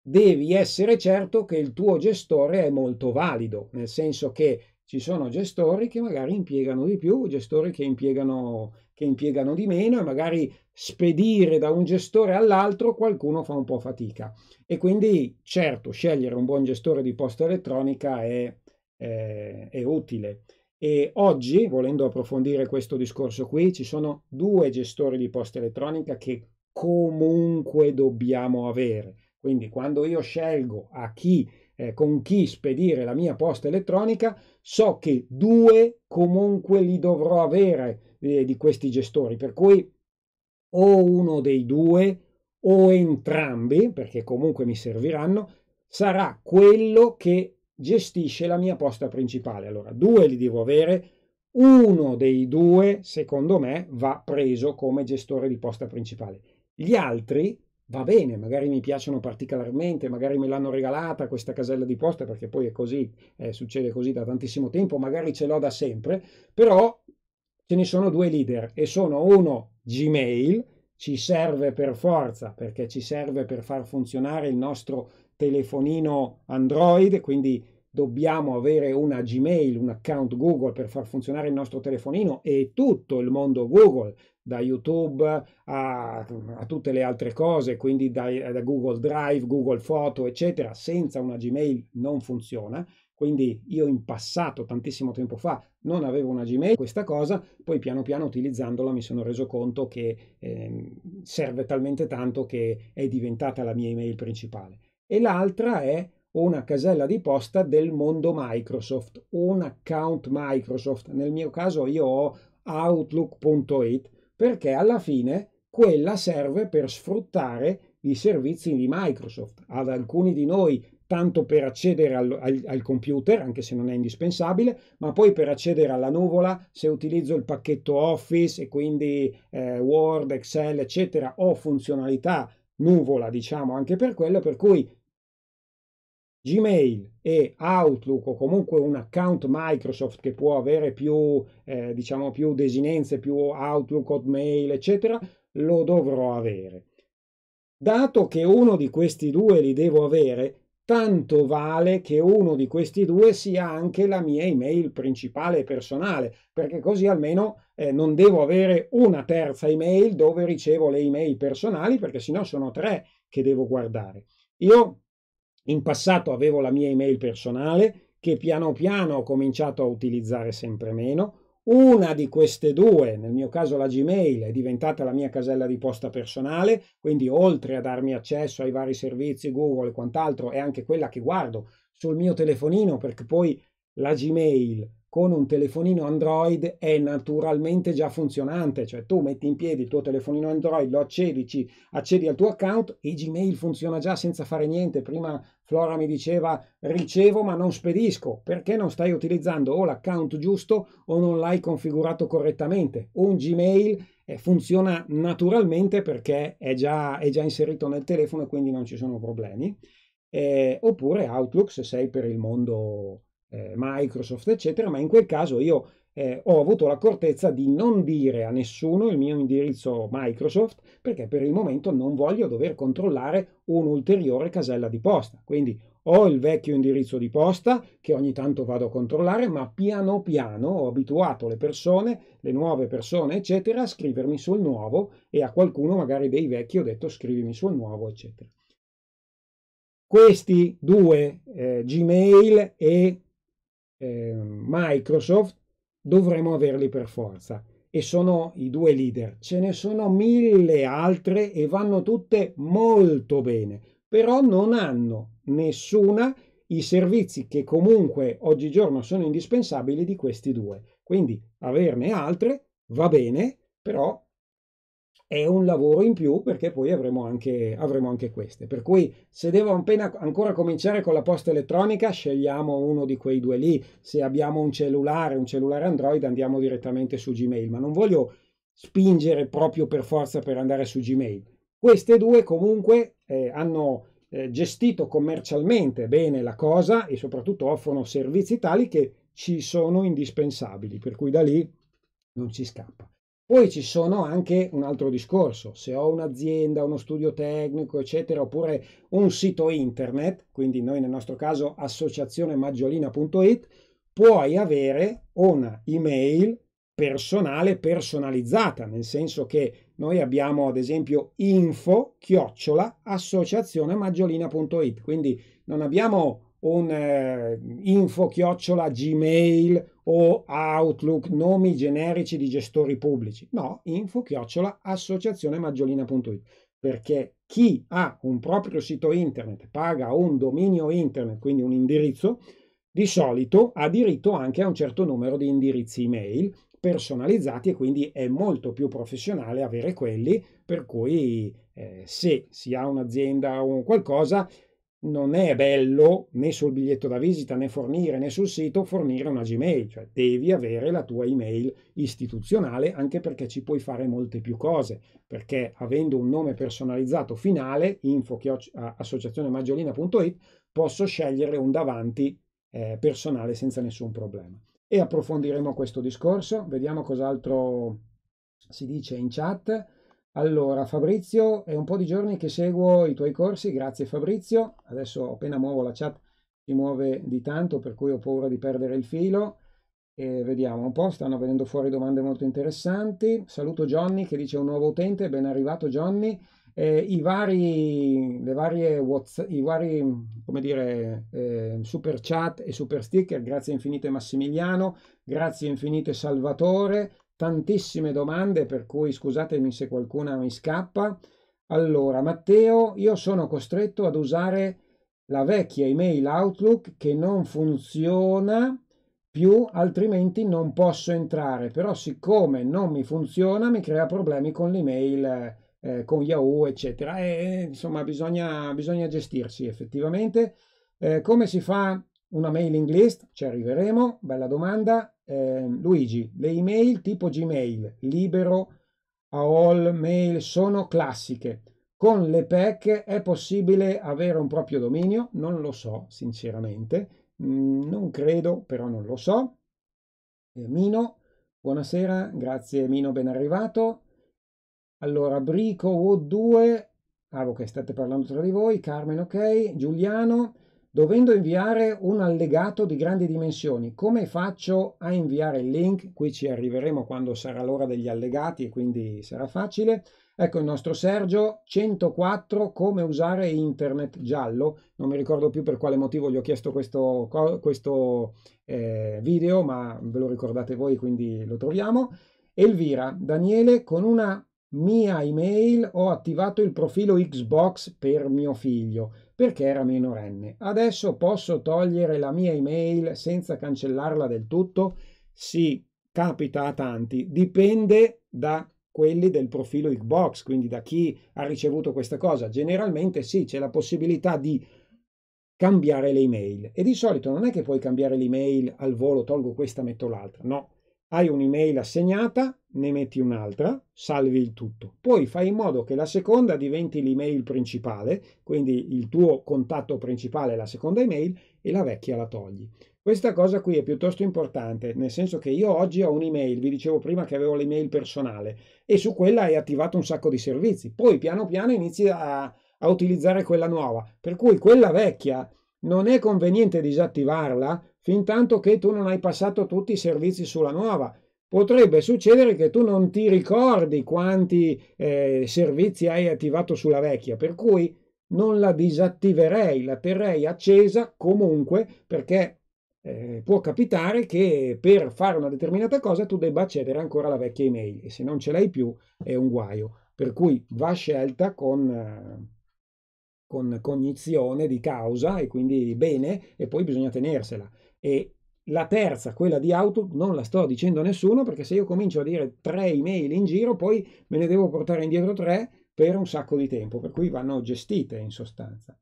devi essere certo che il tuo gestore è molto valido, nel senso che ci sono gestori che magari impiegano di più, gestori che impiegano, che impiegano di meno e magari spedire da un gestore all'altro qualcuno fa un po' fatica e quindi certo scegliere un buon gestore di posta elettronica è, è, è utile e oggi volendo approfondire questo discorso qui ci sono due gestori di posta elettronica che comunque dobbiamo avere quindi quando io scelgo a chi eh, con chi spedire la mia posta elettronica, so che due comunque li dovrò avere eh, di questi gestori, per cui o uno dei due o entrambi, perché comunque mi serviranno, sarà quello che gestisce la mia posta principale. Allora, due li devo avere, uno dei due, secondo me, va preso come gestore di posta principale. Gli altri va bene, magari mi piacciono particolarmente, magari me l'hanno regalata questa casella di posta perché poi è così, eh, succede così da tantissimo tempo, magari ce l'ho da sempre, però ce ne sono due leader e sono uno Gmail, ci serve per forza perché ci serve per far funzionare il nostro telefonino Android, quindi dobbiamo avere una Gmail, un account Google per far funzionare il nostro telefonino e tutto il mondo Google, da YouTube a, a tutte le altre cose, quindi da, da Google Drive, Google Photo, eccetera, senza una Gmail non funziona quindi io in passato, tantissimo tempo fa, non avevo una Gmail, questa cosa, poi piano piano utilizzandola mi sono reso conto che eh, serve talmente tanto che è diventata la mia email principale. E l'altra è una casella di posta del mondo Microsoft, un account Microsoft. Nel mio caso io ho outlook.it perché alla fine quella serve per sfruttare i servizi di Microsoft. Ad alcuni di noi tanto per accedere al, al, al, computer, anche se non è indispensabile, ma poi per accedere alla nuvola, se utilizzo il pacchetto Office e quindi eh, Word, Excel, eccetera, ho funzionalità nuvola, diciamo, anche per quello, per cui Gmail e Outlook o comunque un account Microsoft che può avere più, eh, diciamo, più desinenze, più Outlook, Hotmail, eccetera, lo dovrò avere. Dato che uno di questi due li devo avere, tanto vale che uno di questi due sia anche la mia email principale e personale, perché così almeno eh, non devo avere una terza email dove ricevo le email personali, perché sennò sono tre che devo guardare. Io in passato avevo la mia email personale che piano piano ho cominciato a utilizzare sempre meno, una di queste due, nel mio caso la Gmail, è diventata la mia casella di posta personale, quindi oltre a darmi accesso ai vari servizi Google e quant'altro, è anche quella che guardo sul mio telefonino perché poi la Gmail con un telefonino Android è naturalmente già funzionante, cioè tu metti in piedi il tuo telefonino Android, lo accedici, accedi al tuo account e Gmail funziona già senza fare niente. Prima Flora mi diceva ricevo ma non spedisco, perché non stai utilizzando o l'account giusto o non l'hai configurato correttamente. Un Gmail eh, funziona naturalmente perché è già, è già inserito nel telefono e quindi non ci sono problemi. Eh, oppure Outlook se sei per il mondo eh, Microsoft, eccetera, ma in quel caso io eh, ho avuto l'accortezza di non dire a nessuno il mio indirizzo Microsoft perché per il momento non voglio dover controllare un'ulteriore casella di posta. Quindi ho il vecchio indirizzo di posta che ogni tanto vado a controllare, ma piano piano ho abituato le persone, le nuove persone, eccetera, a scrivermi sul nuovo e a qualcuno magari dei vecchi ho detto scrivimi sul nuovo, eccetera. Questi due eh, Gmail e eh, Microsoft dovremo averli per forza e sono i due leader. Ce ne sono mille altre e vanno tutte molto bene, però non hanno nessuna i servizi che comunque oggigiorno sono indispensabili di questi due. Quindi averne altre va bene, però è un lavoro in più perché poi avremo anche, avremo anche queste. Per cui se devo appena ancora cominciare con la posta elettronica, scegliamo uno di quei due lì. Se abbiamo un cellulare, un cellulare Android, andiamo direttamente su Gmail, ma non voglio spingere proprio per forza per andare su Gmail. Queste due comunque eh, hanno eh, gestito commercialmente bene la cosa e soprattutto offrono servizi tali che ci sono indispensabili, per cui da lì non ci scappa. Poi ci sono anche un altro discorso, se ho un'azienda, uno studio tecnico, eccetera, oppure un sito internet, quindi noi nel nostro caso associazionemaggiolina.it, puoi avere una email personale personalizzata, nel senso che noi abbiamo ad esempio info chiocciola associazionemaggiolina.it, quindi non abbiamo un eh, info chiocciola gmail o outlook nomi generici di gestori pubblici no info chiocciola associazione maggiolina.it perché chi ha un proprio sito internet paga un dominio internet quindi un indirizzo di solito ha diritto anche a un certo numero di indirizzi email personalizzati e quindi è molto più professionale avere quelli per cui eh, se si ha un'azienda o qualcosa non è bello né sul biglietto da visita né fornire né sul sito fornire una Gmail, cioè devi avere la tua email istituzionale anche perché ci puoi fare molte più cose, perché avendo un nome personalizzato finale, info-associazionemaggiolina.it, posso scegliere un davanti eh, personale senza nessun problema. E approfondiremo questo discorso, vediamo cos'altro si dice in chat. Allora, Fabrizio, è un po' di giorni che seguo i tuoi corsi, grazie Fabrizio. Adesso appena muovo la chat si muove di tanto, per cui ho paura di perdere il filo. E vediamo un po', stanno venendo fuori domande molto interessanti. Saluto Johnny che dice un nuovo utente, ben arrivato Johnny. Eh, i, vari, what's, i vari, come dire, eh, super chat e super sticker, grazie infinite Massimiliano, grazie infinite Salvatore, tantissime domande, per cui scusatemi se qualcuna mi scappa. Allora, Matteo, io sono costretto ad usare la vecchia email Outlook che non funziona più, altrimenti non posso entrare. Però siccome non mi funziona, mi crea problemi con l'email, eh, eh con Yahoo, eccetera. E, insomma, bisogna, bisogna gestirsi effettivamente. Eh, come si fa una mailing list? Ci arriveremo, bella domanda eh, Luigi, le email tipo Gmail, libero, all mail sono classiche. Con le PEC è possibile avere un proprio dominio? Non lo so, sinceramente. Mm, non credo, però non lo so. Eh, Mino, buonasera, grazie Mino, ben arrivato. Allora, Brico, O2, ah che state parlando tra di voi, Carmen, ok, Giuliano, dovendo inviare un allegato di grandi dimensioni. Come faccio a inviare il link? Qui ci arriveremo quando sarà l'ora degli allegati e quindi sarà facile. Ecco il nostro Sergio 104 come usare internet giallo. Non mi ricordo più per quale motivo gli ho chiesto questo, questo eh, video, ma ve lo ricordate voi, quindi lo troviamo. Elvira, Daniele, con una mia email ho attivato il profilo Xbox per mio figlio perché era minorenne. Adesso posso togliere la mia email senza cancellarla del tutto? Sì, capita a tanti, dipende da quelli del profilo Xbox, quindi da chi ha ricevuto questa cosa. Generalmente sì, c'è la possibilità di cambiare le email e di solito non è che puoi cambiare l'email al volo, tolgo questa, metto l'altra, no, hai un'email assegnata, ne metti un'altra, salvi il tutto. Poi fai in modo che la seconda diventi l'email principale, quindi il tuo contatto principale è la seconda email e la vecchia la togli. Questa cosa qui è piuttosto importante, nel senso che io oggi ho un'email, vi dicevo prima che avevo l'email personale e su quella hai attivato un sacco di servizi. Poi piano piano inizi a, a utilizzare quella nuova, per cui quella vecchia non è conveniente disattivarla fintanto che tu non hai passato tutti i servizi sulla nuova. Potrebbe succedere che tu non ti ricordi quanti eh, servizi hai attivato sulla vecchia, per cui non la disattiverei, la terrei accesa comunque perché eh, può capitare che per fare una determinata cosa tu debba accedere ancora alla vecchia email e se non ce l'hai più è un guaio. Per cui va scelta con... con cognizione di causa e quindi bene e poi bisogna tenersela. E la terza, quella di Outlook, non la sto dicendo a nessuno perché se io comincio a dire tre email in giro, poi me ne devo portare indietro tre per un sacco di tempo, per cui vanno gestite in sostanza.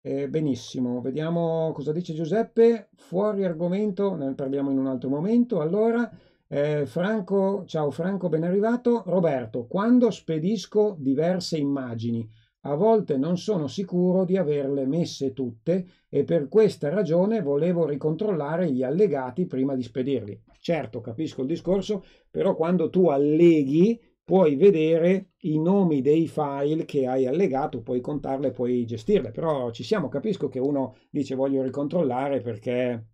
Eh, benissimo, vediamo cosa dice Giuseppe. Fuori argomento, ne parliamo in un altro momento. Allora, eh, Franco, ciao Franco, ben arrivato. Roberto, quando spedisco diverse immagini, a volte non sono sicuro di averle messe tutte e per questa ragione volevo ricontrollare gli allegati prima di spedirli. Certo, capisco il discorso, però quando tu alleghi puoi vedere i nomi dei file che hai allegato, puoi contarle, puoi gestirle, però ci siamo, capisco che uno dice voglio ricontrollare perché,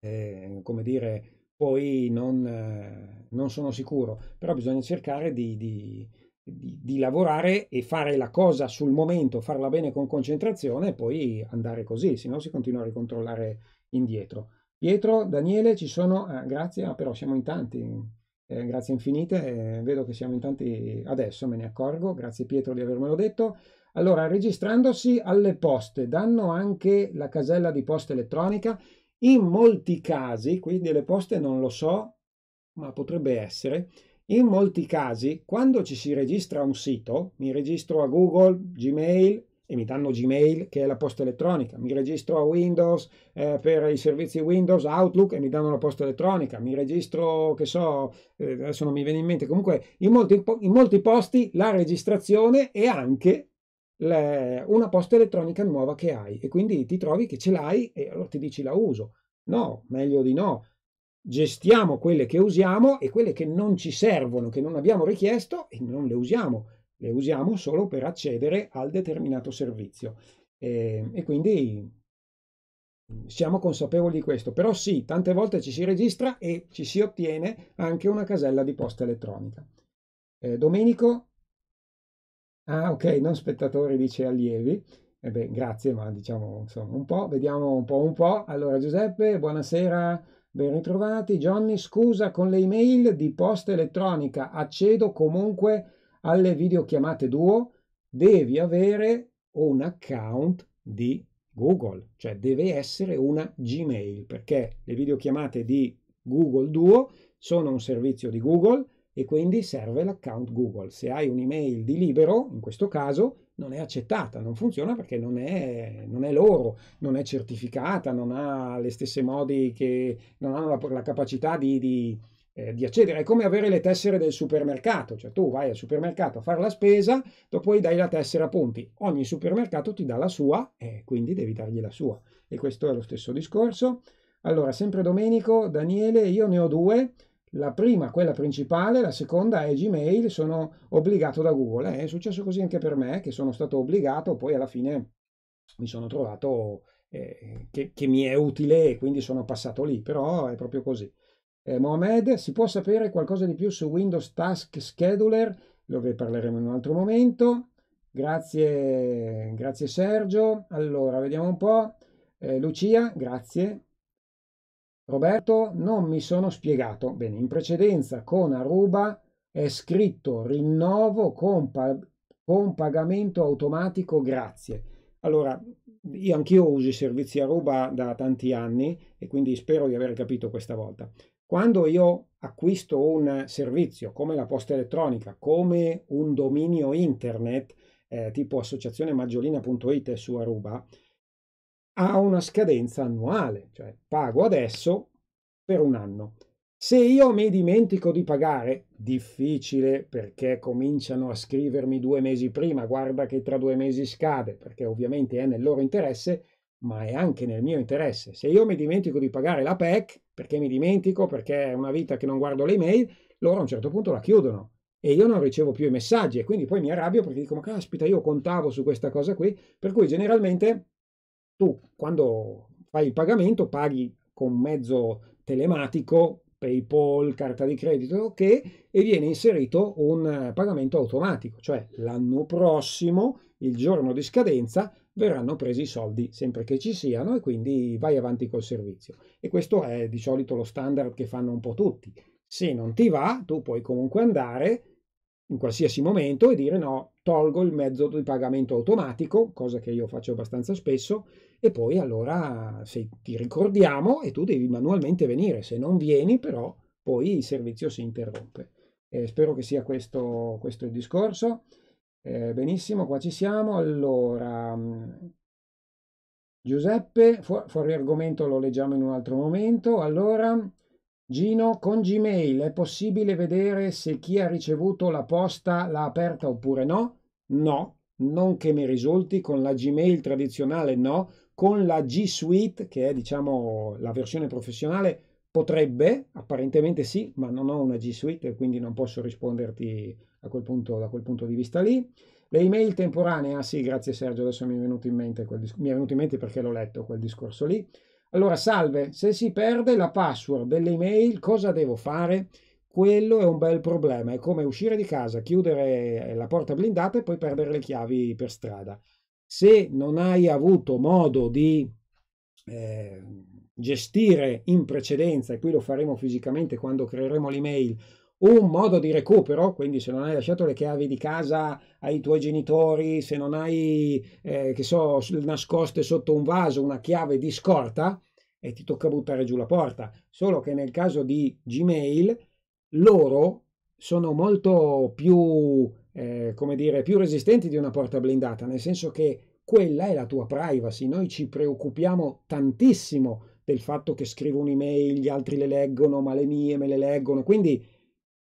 eh, come dire, poi non, eh, non sono sicuro, però bisogna cercare di, di di, di, lavorare e fare la cosa sul momento, farla bene con concentrazione e poi andare così, se no si continua a ricontrollare indietro. Pietro, Daniele, ci sono, ah, grazie, ah, però siamo in tanti, eh, grazie infinite, eh, vedo che siamo in tanti adesso, me ne accorgo, grazie Pietro di avermelo detto. Allora, registrandosi alle poste, danno anche la casella di posta elettronica, in molti casi, quindi le poste non lo so, ma potrebbe essere, in molti casi, quando ci si registra un sito, mi registro a Google, Gmail e mi danno Gmail che è la posta elettronica, mi registro a Windows eh, per i servizi Windows, Outlook e mi danno la posta elettronica, mi registro, che so, eh, adesso non mi viene in mente, comunque in molti, in molti posti la registrazione è anche le, una posta elettronica nuova che hai e quindi ti trovi che ce l'hai e allora ti dici la uso. No, meglio di no gestiamo quelle che usiamo e quelle che non ci servono, che non abbiamo richiesto e non le usiamo, le usiamo solo per accedere al determinato servizio. E, ehm, e quindi siamo consapevoli di questo, però sì, tante volte ci si registra e ci si ottiene anche una casella di posta elettronica. Eh, Domenico? Ah, ok, non spettatori, dice allievi. Eh beh, grazie, ma diciamo insomma un po', vediamo un po' un po'. Allora, Giuseppe, buonasera. Ben ritrovati Johnny, scusa con le email di posta elettronica, accedo comunque alle videochiamate duo, devi avere un account di Google, cioè deve essere una Gmail, perché le videochiamate di Google Duo sono un servizio di Google e quindi serve l'account Google. Se hai un'email di libero, in questo caso, non è accettata, non funziona perché non è, non è loro, non è certificata, non ha le stesse modi che non hanno la, la capacità di, di, eh, di, accedere. È come avere le tessere del supermercato, cioè tu vai al supermercato a fare la spesa, dopo gli dai la tessera a punti. Ogni supermercato ti dà la sua e quindi devi dargli la sua. E questo è lo stesso discorso. Allora, sempre Domenico, Daniele, io ne ho due. La prima, quella principale, la seconda è Gmail, sono obbligato da Google. Eh, è successo così anche per me, che sono stato obbligato, poi alla fine mi sono trovato eh, che, che, mi è utile e quindi sono passato lì, però è proprio così. Eh, Mohamed, si può sapere qualcosa di più su Windows Task Scheduler? Dove parleremo in un altro momento. Grazie, grazie Sergio. Allora, vediamo un po'. Eh, Lucia, grazie. Roberto, non mi sono spiegato. Bene, in precedenza con Aruba è scritto rinnovo con, pa- con pagamento automatico grazie. Allora, io anch'io uso i servizi Aruba da tanti anni e quindi spero di aver capito questa volta. Quando io acquisto un servizio come la posta elettronica, come un dominio internet, eh, tipo associazionemagiolina.it su Aruba, ha una scadenza annuale, cioè pago adesso per un anno. Se io mi dimentico di pagare, difficile perché cominciano a scrivermi due mesi prima, guarda che tra due mesi scade, perché ovviamente è nel loro interesse, ma è anche nel mio interesse. Se io mi dimentico di pagare la PEC, perché mi dimentico, perché è una vita che non guardo le email, loro a un certo punto la chiudono e io non ricevo più i messaggi e quindi poi mi arrabbio perché dico ma caspita io contavo su questa cosa qui, per cui generalmente tu quando fai il pagamento paghi con mezzo telematico, PayPal, carta di credito, ok, e viene inserito un eh, pagamento automatico, cioè l'anno prossimo, il giorno di scadenza, verranno presi i soldi sempre che ci siano e quindi vai avanti col servizio. E questo è di solito lo standard che fanno un po' tutti. Se non ti va, tu puoi comunque andare in qualsiasi momento e dire no, tolgo il mezzo di pagamento automatico, cosa che io faccio abbastanza spesso, e poi allora se ti ricordiamo e tu devi manualmente venire, se non vieni però poi il servizio si interrompe. Eh, spero che sia questo, questo il discorso. Eh, benissimo, qua ci siamo. Allora, mm, Giuseppe, fu- fuori argomento lo leggiamo in un altro momento. Allora, Gino, con Gmail è possibile vedere se chi ha ricevuto la posta l'ha aperta oppure no? No, non che mi risulti, con la Gmail tradizionale no, con la G Suite, che è diciamo la versione professionale, potrebbe, apparentemente sì, ma non ho una G Suite, e quindi non posso risponderti a quel punto, da quel punto di vista lì. Le email temporanee, ah sì, grazie Sergio, adesso mi è venuto in mente, quel dis- mi è venuto in mente perché l'ho letto quel discorso lì. Allora, salve, se si perde la password dell'email, cosa devo fare? Quello è un bel problema, è come uscire di casa, chiudere eh, la porta blindata e poi perdere le chiavi per strada. Se non hai avuto modo di eh, gestire in precedenza, e qui lo faremo fisicamente quando creeremo l'email, un modo di recupero, quindi se non hai lasciato le chiavi di casa ai tuoi genitori, se non hai, eh, che so, nascoste sotto un vaso una chiave di scorta, e eh, ti tocca buttare giù la porta. Solo che nel caso di Gmail, loro sono molto più, eh, come dire, più resistenti di una porta blindata, nel senso che quella è la tua privacy. Noi ci preoccupiamo tantissimo del fatto che scrivo un'email, gli altri le leggono, ma le mie me le leggono. Quindi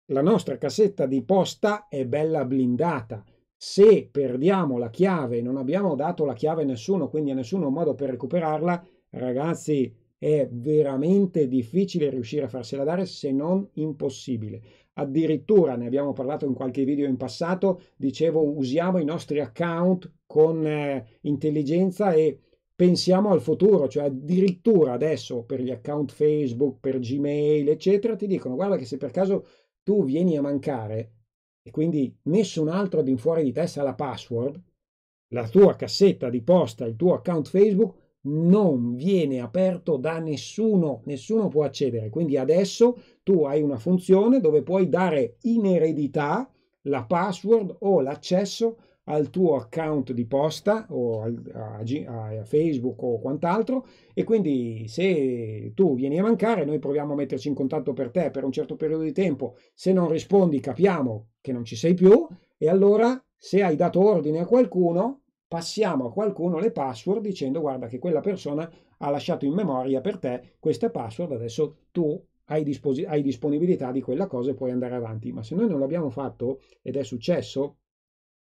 la nostra cassetta di posta è bella blindata. Se perdiamo la chiave, non abbiamo dato la chiave a nessuno, quindi a nessuno modo per recuperarla, ragazzi, è veramente difficile riuscire a farsela dare se non impossibile. Addirittura ne abbiamo parlato in qualche video in passato, dicevo usiamo i nostri account con eh, intelligenza e pensiamo al futuro, cioè addirittura adesso per gli account Facebook, per Gmail, eccetera, ti dicono guarda che se per caso tu vieni a mancare e quindi nessun altro ad fuori di te sa la password, la tua cassetta di posta, il tuo account Facebook non viene aperto da nessuno, nessuno può accedere. Quindi adesso tu hai una funzione dove puoi dare in eredità la password o l'accesso al tuo account di posta o al, a, a, Facebook o quant'altro e quindi se tu vieni a mancare noi proviamo a metterci in contatto per te per un certo periodo di tempo se non rispondi capiamo che non ci sei più e allora se hai dato ordine a qualcuno passiamo a qualcuno le password dicendo guarda che quella persona ha lasciato in memoria per te questa password adesso tu hai, dispos- hai disponibilità di quella cosa e puoi andare avanti ma se noi non l'abbiamo fatto ed è successo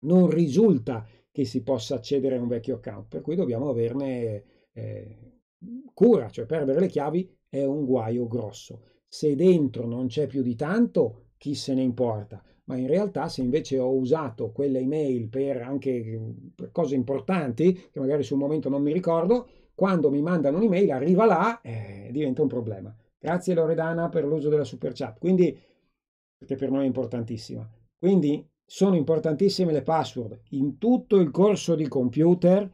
non risulta che si possa accedere a un vecchio account, per cui dobbiamo averne eh, cura, cioè perdere le chiavi è un guaio grosso. Se dentro non c'è più di tanto, chi se ne importa? Ma in realtà se invece ho usato quella email per anche per cose importanti, che magari sul momento non mi ricordo, quando mi mandano un'email arriva là e eh, diventa un problema. Grazie Loredana per l'uso della super chat, quindi perché per noi è importantissima. Quindi sono importantissime le password. In tutto il corso di computer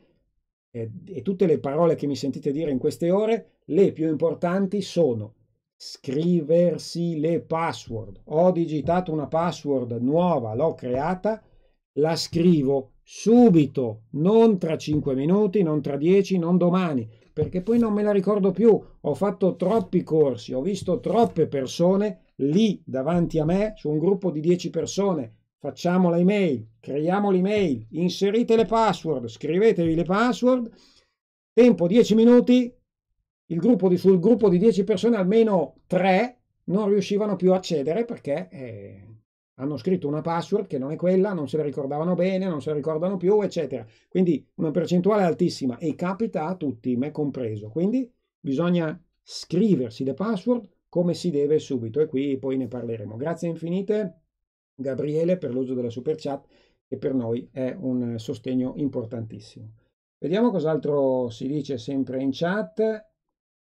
eh, e tutte le parole che mi sentite dire in queste ore, le più importanti sono scriversi le password. Ho digitato una password nuova, l'ho creata, la scrivo subito, non tra 5 minuti, non tra 10, non domani, perché poi non me la ricordo più. Ho fatto troppi corsi, ho visto troppe persone lì davanti a me su un gruppo di 10 persone Facciamo l'email, creiamo l'email, inserite le password, scrivetevi le password, tempo 10 minuti, gruppo di, sul gruppo di 10 persone almeno 3 non riuscivano più a accedere perché eh, hanno scritto una password che non è quella, non se la ricordavano bene, non se la ricordano più, eccetera. Quindi una percentuale altissima e capita a tutti, me compreso. Quindi bisogna scriversi le password come si deve subito e qui poi ne parleremo. Grazie infinite. Gabriele per l'uso della super chat che per noi è un sostegno importantissimo. Vediamo cos'altro si dice sempre in chat,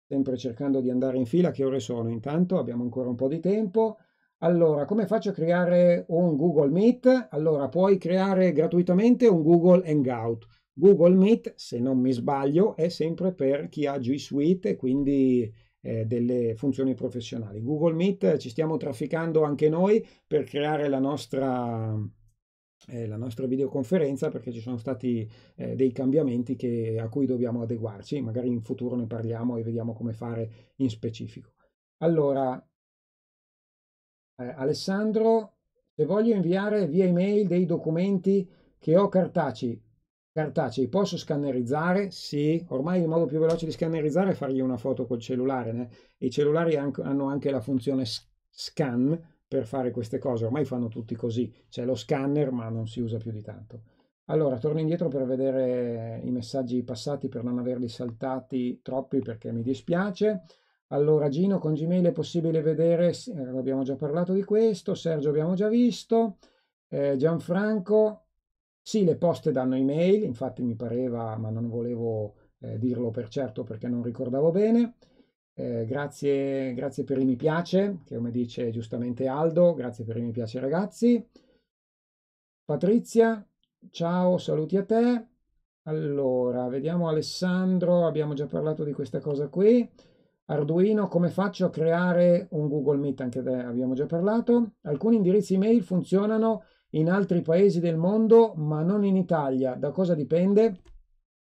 sempre cercando di andare in fila, che ore sono intanto, abbiamo ancora un po' di tempo. Allora, come faccio a creare un Google Meet? Allora, puoi creare gratuitamente un Google Hangout. Google Meet, se non mi sbaglio, è sempre per chi ha G Suite e quindi eh, delle funzioni professionali. Google Meet eh, ci stiamo trafficando anche noi per creare la nostra, eh, la nostra videoconferenza perché ci sono stati eh, dei cambiamenti che, a cui dobbiamo adeguarci, magari in futuro ne parliamo e vediamo come fare in specifico. Allora, eh, Alessandro, se voglio inviare via email dei documenti che ho cartacei, cartacei. Posso scannerizzare? Sì, ormai il modo più veloce di scannerizzare è fargli una foto col cellulare. Né? I cellulari hanno anche la funzione scan per fare queste cose, ormai fanno tutti così. C'è lo scanner ma non si usa più di tanto. Allora, torno indietro per vedere i messaggi passati per non averli saltati troppi perché mi dispiace. Allora, Gino, con Gmail è possibile vedere, eh, abbiamo già parlato di questo, Sergio abbiamo già visto, eh, Gianfranco, sì, le poste danno email, infatti mi pareva, ma non volevo eh, dirlo per certo perché non ricordavo bene. Eh, grazie, grazie per i mi piace, che come dice giustamente Aldo, grazie per i mi piace ragazzi. Patrizia, ciao, saluti a te. Allora, vediamo Alessandro, abbiamo già parlato di questa cosa qui. Arduino, come faccio a creare un Google Meet? Anche te abbiamo già parlato. Alcuni indirizzi email funzionano in altri paesi del mondo, ma non in Italia. Da cosa dipende?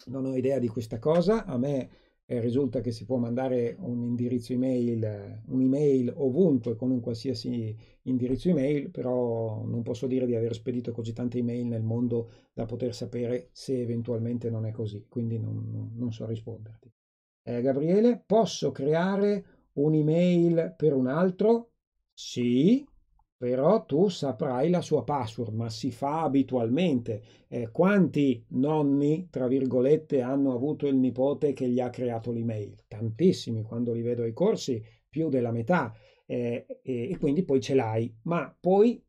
Non ho idea di questa cosa. A me eh, risulta che si può mandare un indirizzo email, un'email ovunque con un qualsiasi indirizzo email, però non posso dire di aver spedito così tante email nel mondo da poter sapere se eventualmente non è così, quindi non, non so risponderti. Eh, Gabriele, posso creare un'email per un altro? Sì, però tu saprai la sua password, ma si fa abitualmente. Eh, quanti nonni, tra virgolette, hanno avuto il nipote che gli ha creato l'email? Tantissimi, quando li vedo ai corsi, più della metà. Eh, e, e quindi poi ce l'hai, ma poi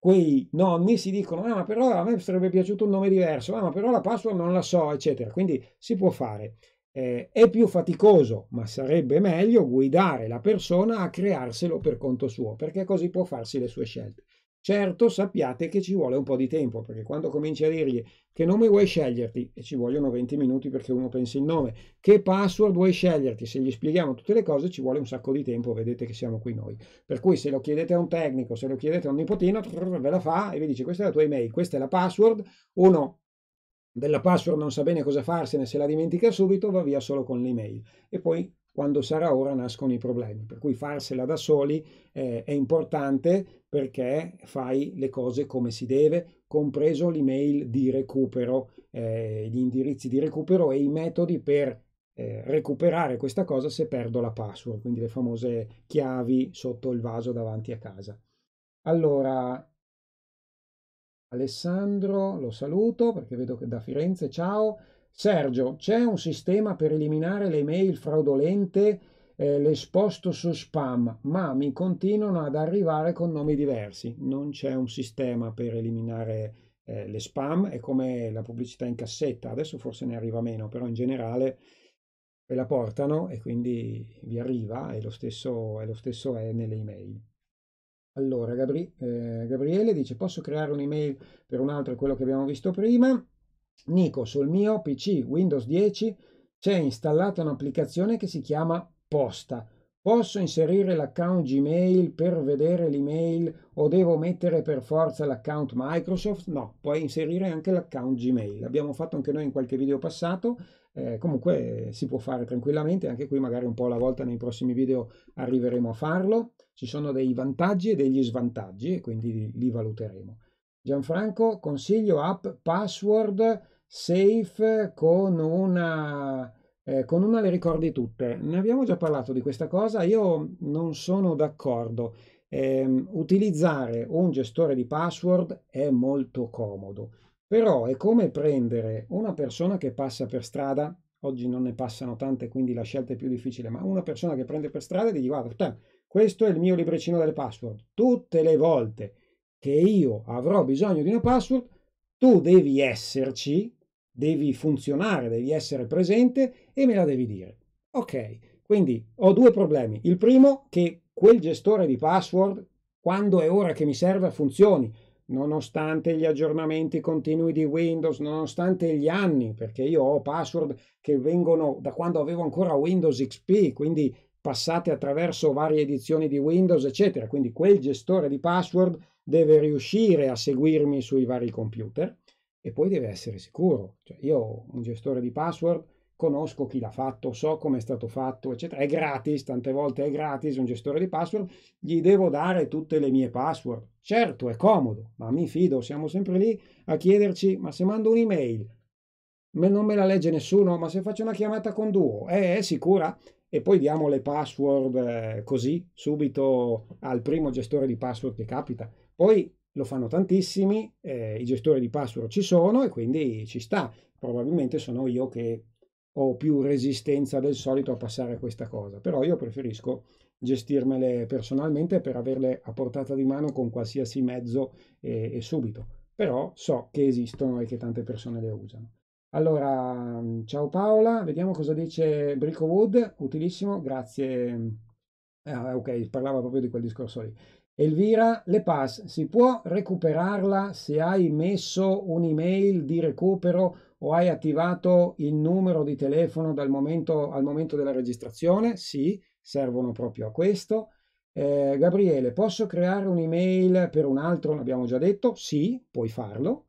quei nonni si dicono ah ma però a me sarebbe piaciuto un nome diverso, ah ma però la password non la so, eccetera. Quindi si può fare eh, è più faticoso, ma sarebbe meglio guidare la persona a crearselo per conto suo, perché così può farsi le sue scelte. Certo, sappiate che ci vuole un po' di tempo, perché quando cominci a dirgli che nome vuoi sceglierti, e ci vogliono 20 minuti perché uno pensi il nome, che password vuoi sceglierti, se gli spieghiamo tutte le cose ci vuole un sacco di tempo, vedete che siamo qui noi. Per cui se lo chiedete a un tecnico, se lo chiedete a un nipotino, ve la fa e vi dice questa è la tua email, questa è la password, uno della password non sa bene cosa farsene, se la dimentica subito va via solo con l'email e poi quando sarà ora nascono i problemi, per cui farsela da soli eh, è importante perché fai le cose come si deve, compreso l'email di recupero, eh, gli indirizzi di recupero e i metodi per eh, recuperare questa cosa se perdo la password, quindi le famose chiavi sotto il vaso davanti a casa. Allora, Alessandro, lo saluto perché vedo che da Firenze, ciao. Sergio, c'è un sistema per eliminare le mail fraudolente? Eh, le sposto su spam, ma mi continuano ad arrivare con nomi diversi. Non c'è un sistema per eliminare eh, le spam, è come la pubblicità in cassetta, adesso forse ne arriva meno, però in generale ve la portano e quindi vi arriva e lo stesso, e lo stesso è nelle email. Allora, Gabri- eh, Gabriele dice, posso creare un'email per un altro, quello che abbiamo visto prima? Nico, sul mio PC Windows 10 c'è installata un'applicazione che si chiama Posta. Posso inserire l'account Gmail per vedere l'email o devo mettere per forza l'account Microsoft? No, puoi inserire anche l'account Gmail. L'abbiamo fatto anche noi in qualche video passato. Eh, comunque eh, si può fare tranquillamente, anche qui magari un po' alla volta nei prossimi video arriveremo a farlo. Ci sono dei vantaggi e degli svantaggi e quindi li, li valuteremo. Gianfranco, consiglio app password safe con una eh, con una le ricordi tutte. Ne abbiamo già parlato di questa cosa, io non sono d'accordo. Eh, utilizzare un gestore di password è molto comodo, però è come prendere una persona che passa per strada, oggi non ne passano tante quindi la scelta è più difficile, ma una persona che prende per strada e gli dice guarda, te, questo è il mio libricino delle password, tutte le volte che io avrò bisogno di una password, tu devi esserci devi funzionare, devi essere presente e me la devi dire. Ok, quindi ho due problemi. Il primo, che quel gestore di password, quando è ora che mi serve, funzioni, nonostante gli aggiornamenti continui di Windows, nonostante gli anni, perché io ho password che vengono da quando avevo ancora Windows XP, quindi passate attraverso varie edizioni di Windows, eccetera. Quindi quel gestore di password deve riuscire a seguirmi sui vari computer e poi deve essere sicuro. Cioè, io un gestore di password, conosco chi l'ha fatto, so come è stato fatto, eccetera. È gratis, tante volte è gratis un gestore di password, gli devo dare tutte le mie password. Certo, è comodo, ma mi fido, siamo sempre lì a chiederci, ma se mando un'email, non me la legge nessuno, ma se faccio una chiamata con Duo, è, è sicura? E poi diamo le password eh, così, subito al primo gestore di password che capita. Poi lo fanno tantissimi, eh, i gestori di password ci sono e quindi ci sta. Probabilmente sono io che ho più resistenza del solito a passare a questa cosa, però io preferisco gestirmele personalmente per averle a portata di mano con qualsiasi mezzo e, e subito. Però so che esistono e che tante persone le usano. Allora, ciao Paola, vediamo cosa dice Brickwood, utilissimo, grazie. Ah, ok, parlava proprio di quel discorso lì. Elvira Le Pass, si può recuperarla se hai messo un'email di recupero o hai attivato il numero di telefono dal momento, al momento della registrazione? Sì, servono proprio a questo. Eh, Gabriele, posso creare un'email per un altro? L'abbiamo già detto. Sì, puoi farlo.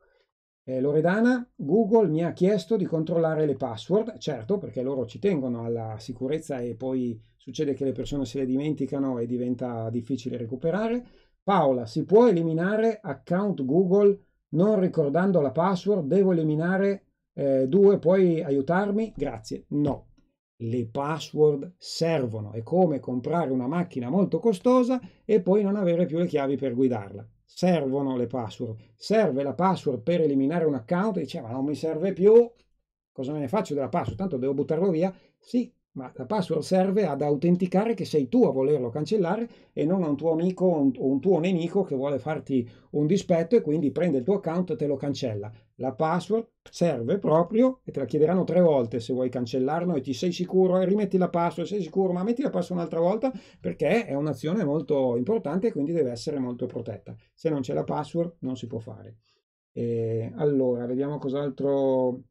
Eh, Loredana, Google mi ha chiesto di controllare le password, certo, perché loro ci tengono alla sicurezza e poi succede che le persone se le dimenticano e diventa difficile recuperare. Paola, si può eliminare account Google non ricordando la password? Devo eliminare eh, due, puoi aiutarmi? Grazie. No, le password servono, è come comprare una macchina molto costosa e poi non avere più le chiavi per guidarla. Servono le password. Serve la password per eliminare un account e dice ma non mi serve più, cosa me ne faccio della password? Tanto devo buttarlo via. Sì, ma la password serve ad autenticare che sei tu a volerlo cancellare e non a un tuo amico o un tuo nemico che vuole farti un dispetto e quindi prende il tuo account e te lo cancella. La password serve proprio e te la chiederanno tre volte se vuoi cancellarlo e ti sei sicuro e rimetti la password, sei sicuro ma metti la password un'altra volta perché è un'azione molto importante e quindi deve essere molto protetta. Se non c'è la password non si può fare. E allora, vediamo cos'altro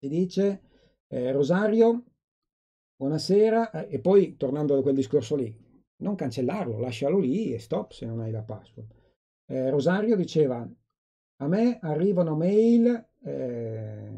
si dice. Eh, Rosario, buonasera, eh, e poi tornando a quel discorso lì, non cancellarlo, lascialo lì e stop se non hai la password. Eh, Rosario diceva, a me arrivano mail eh,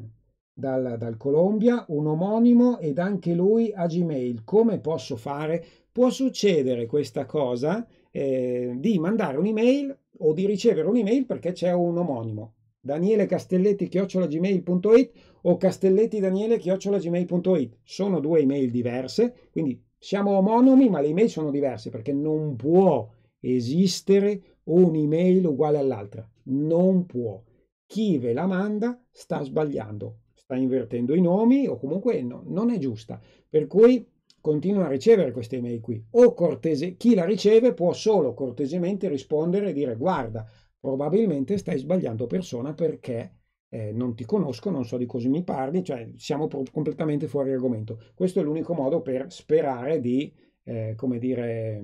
dal, dal, Colombia, un omonimo ed anche lui a Gmail. Come posso fare? Può succedere questa cosa eh, di mandare un'email o di ricevere un'email perché c'è un omonimo. Daniele Castelletti chiocciolagmail.it o castellettidaniele chiocciolagmail.it. Sono due email diverse, quindi siamo omonimi, ma le email sono diverse perché non può esistere un'email uguale all'altra. Non può. Chi ve la manda sta sbagliando, sta invertendo i nomi o comunque no, non è giusta. Per cui continua a ricevere queste email qui. O cortese, chi la riceve può solo cortesemente rispondere e dire guarda, probabilmente stai sbagliando persona perché eh, non ti conosco, non so di cosa mi parli, cioè siamo pro- completamente fuori argomento. Questo è l'unico modo per sperare di, eh, come dire,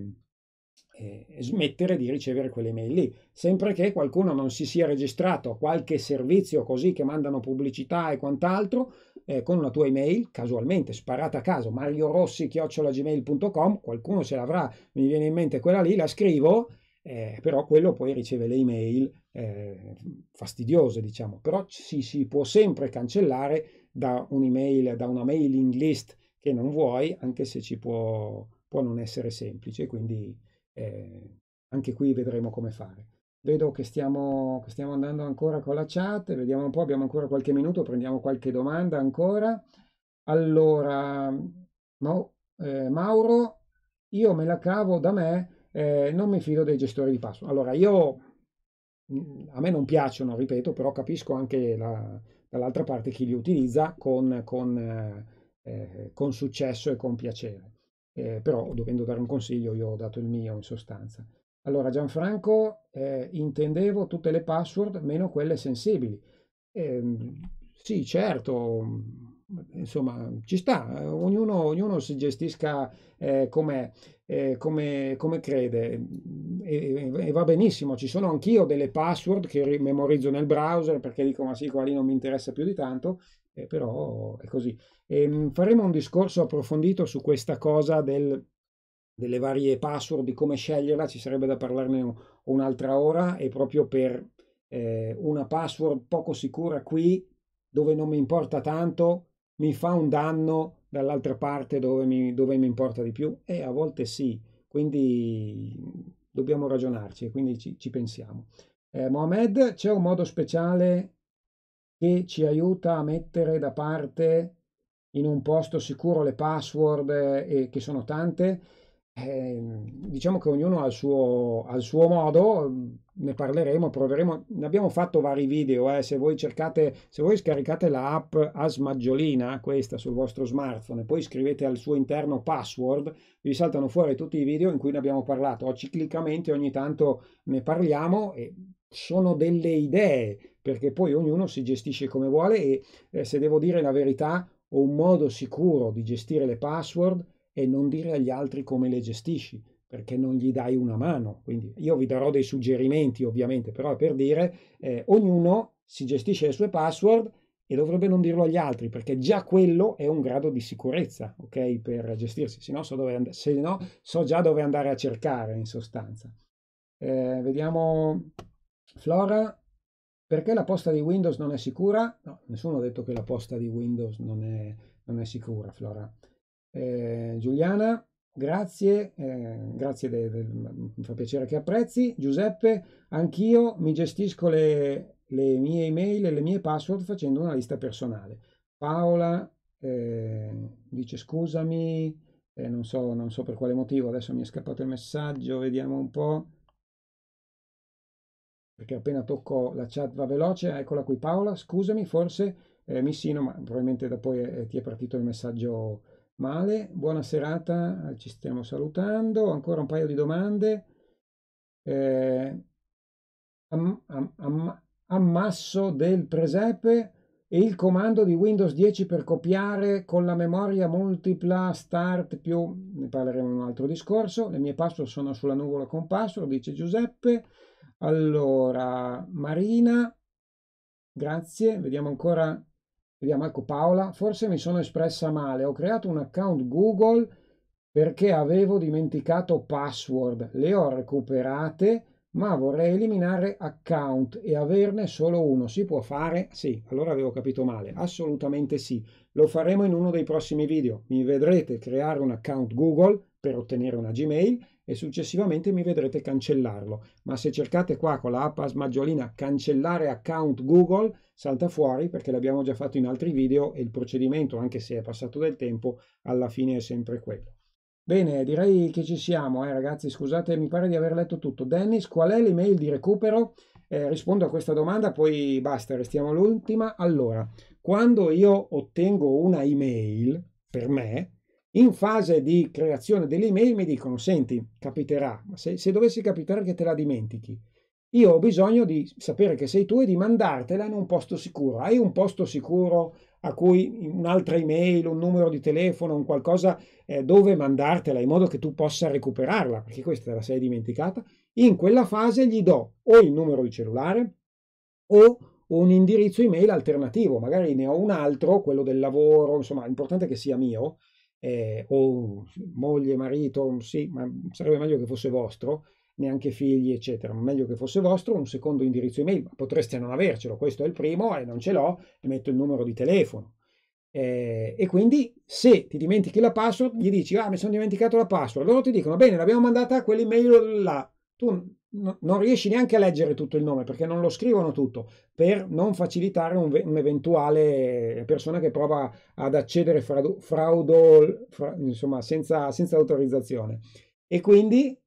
eh, smettere di ricevere quelle mail lì. Sempre che qualcuno non si sia registrato a qualche servizio così che mandano pubblicità e quant'altro, eh, con una tua email, casualmente sparata a caso, mariorossi-gmail.com, qualcuno ce l'avrà, mi viene in mente quella lì, la scrivo eh, però quello poi riceve le email eh, fastidiose, diciamo, però si, si può sempre cancellare da un'email, da una mailing list che non vuoi, anche se ci può, può non essere semplice, quindi eh, anche qui vedremo come fare. Vedo che stiamo, che stiamo andando ancora con la chat, vediamo un po', abbiamo ancora qualche minuto, prendiamo qualche domanda ancora. Allora, Mau, eh, Mauro, io me la cavo da me eh, non mi fido dei gestori di password. Allora, io mm, a me non piacciono, ripeto, però capisco anche la, dall'altra parte chi li utilizza con, con, eh, eh, con successo e con piacere. Eh, però dovendo dare un consiglio io ho dato il mio in sostanza. Allora Gianfranco eh, intendevo tutte le password meno quelle sensibili. Eh, sì, certo, insomma, ci sta, ognuno, ognuno si gestisca eh, come, eh, come, come, crede e, e, va benissimo. Ci sono anch'io delle password che memorizzo nel browser perché dico ma sì, qua lì non mi interessa più di tanto, eh, però è così. E, ehm, faremo un discorso approfondito su questa cosa del, delle varie password, di come sceglierla, ci sarebbe da parlarne un'altra ora e proprio per eh, una password poco sicura qui dove non mi importa tanto mi fa un danno dall'altra parte dove mi, dove mi importa di più? E eh, a volte sì, quindi dobbiamo ragionarci e quindi ci, ci pensiamo. Eh, Mohamed, c'è un modo speciale che ci aiuta a mettere da parte in un posto sicuro le password, eh, che sono tante? Eh, diciamo che ognuno ha il suo, ha il suo modo, ne parleremo, proveremo, ne abbiamo fatto vari video, eh. se voi cercate, se voi scaricate la app Asmaggiolina, questa sul vostro smartphone, e poi scrivete al suo interno password, vi saltano fuori tutti i video in cui ne abbiamo parlato, o ciclicamente ogni tanto ne parliamo e sono delle idee, perché poi ognuno si gestisce come vuole e eh, se devo dire la verità, ho un modo sicuro di gestire le password e non dire agli altri come le gestisci perché non gli dai una mano. Quindi io vi darò dei suggerimenti ovviamente, però è per dire eh, ognuno si gestisce le sue password e dovrebbe non dirlo agli altri perché già quello è un grado di sicurezza, ok, per gestirsi, se no so, dove and- se no, so già dove andare a cercare in sostanza. Eh, vediamo Flora, perché la posta di Windows non è sicura? No, nessuno ha detto che la posta di Windows non è, non è sicura, Flora. Eh, Giuliana, Grazie, eh, grazie David, mi fa piacere che apprezzi. Giuseppe, anch'io mi gestisco le, le, mie email e le mie password facendo una lista personale. Paola eh, dice scusami, eh, non, so, non so per quale motivo, adesso mi è scappato il messaggio, vediamo un po'. Perché appena tocco la chat va veloce, eccola qui Paola, scusami, forse eh, mi sino, ma probabilmente da poi eh, ti è partito il messaggio male. Buona serata, ci stiamo salutando. Ancora un paio di domande. Eh, am, am, am, ammasso del presepe e il comando di Windows 10 per copiare con la memoria multipla start più, ne parleremo in un altro discorso, le mie password sono sulla nuvola con password, dice Giuseppe, allora Marina, grazie, vediamo ancora vediamo Marco Paola forse mi sono espressa male ho creato un account Google perché avevo dimenticato password le ho recuperate ma vorrei eliminare account e averne solo uno. Si può fare? Sì, allora avevo capito male. Assolutamente sì. Lo faremo in uno dei prossimi video. Mi vedrete creare un account Google per ottenere una Gmail e successivamente mi vedrete cancellarlo. Ma se cercate qua con la app a smaggiolina cancellare account Google salta fuori perché l'abbiamo già fatto in altri video e il procedimento, anche se è passato del tempo, alla fine è sempre quello. Bene, direi che ci siamo, eh, ragazzi, scusate, mi pare di aver letto tutto. Dennis, qual è l'email di recupero? Eh, rispondo a questa domanda, poi basta, restiamo all'ultima. Allora, quando io ottengo una email per me, in fase di creazione dell'email mi dicono, senti, capiterà, se, se dovesse capitare che te la dimentichi, io ho bisogno di sapere che sei tu e di mandartela in un posto sicuro. Hai un posto sicuro a cui un'altra email, un numero di telefono, un qualcosa eh, dove mandartela in modo che tu possa recuperarla, perché questa la sei dimenticata. In quella fase gli do o il numero di cellulare o un indirizzo email alternativo, magari ne ho un altro, quello del lavoro, insomma, l'importante è che sia mio, eh, o moglie, marito, sì, ma sarebbe meglio che fosse vostro, neanche figli, eccetera. Meglio che fosse vostro, un secondo indirizzo email, ma potreste non avercelo, questo è il primo e non ce l'ho, e metto il numero di telefono. Eh, e quindi se ti dimentichi la password, gli dici, ah, mi sono dimenticato la password, loro ti dicono, bene, l'abbiamo mandata a quell'email là. Tu no, non riesci neanche a leggere tutto il nome perché non lo scrivono tutto, per non facilitare un, un'eventuale persona che prova ad accedere fraudo, fraudo fra, insomma, senza, senza autorizzazione. E quindi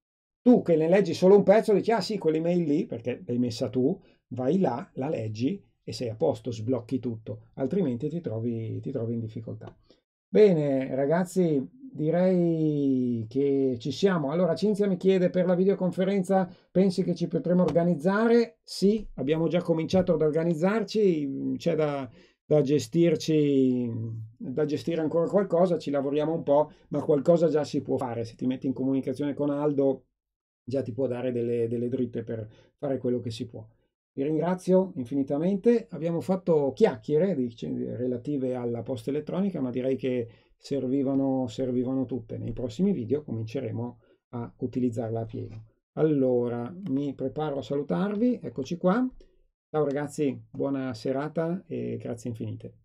tu che ne leggi solo un pezzo dici, ah sì, quell'email lì, perché l'hai messa tu, vai là, la leggi e sei a posto, sblocchi tutto, altrimenti ti trovi, ti trovi in difficoltà. Bene, ragazzi, direi che ci siamo. Allora, Cinzia mi chiede per la videoconferenza, pensi che ci potremo organizzare? Sì, abbiamo già cominciato ad organizzarci, c'è da, da gestirci, da gestire ancora qualcosa, ci lavoriamo un po', ma qualcosa già si può fare. Se ti metti in comunicazione con Aldo, già ti può dare delle, delle dritte per fare quello che si può. Vi ringrazio infinitamente, abbiamo fatto chiacchiere relative alla posta elettronica, ma direi che servivano, servivano tutte. Nei prossimi video cominceremo a utilizzarla a pieno. Allora, mi preparo a salutarvi, eccoci qua. Ciao ragazzi, buona serata e grazie infinite.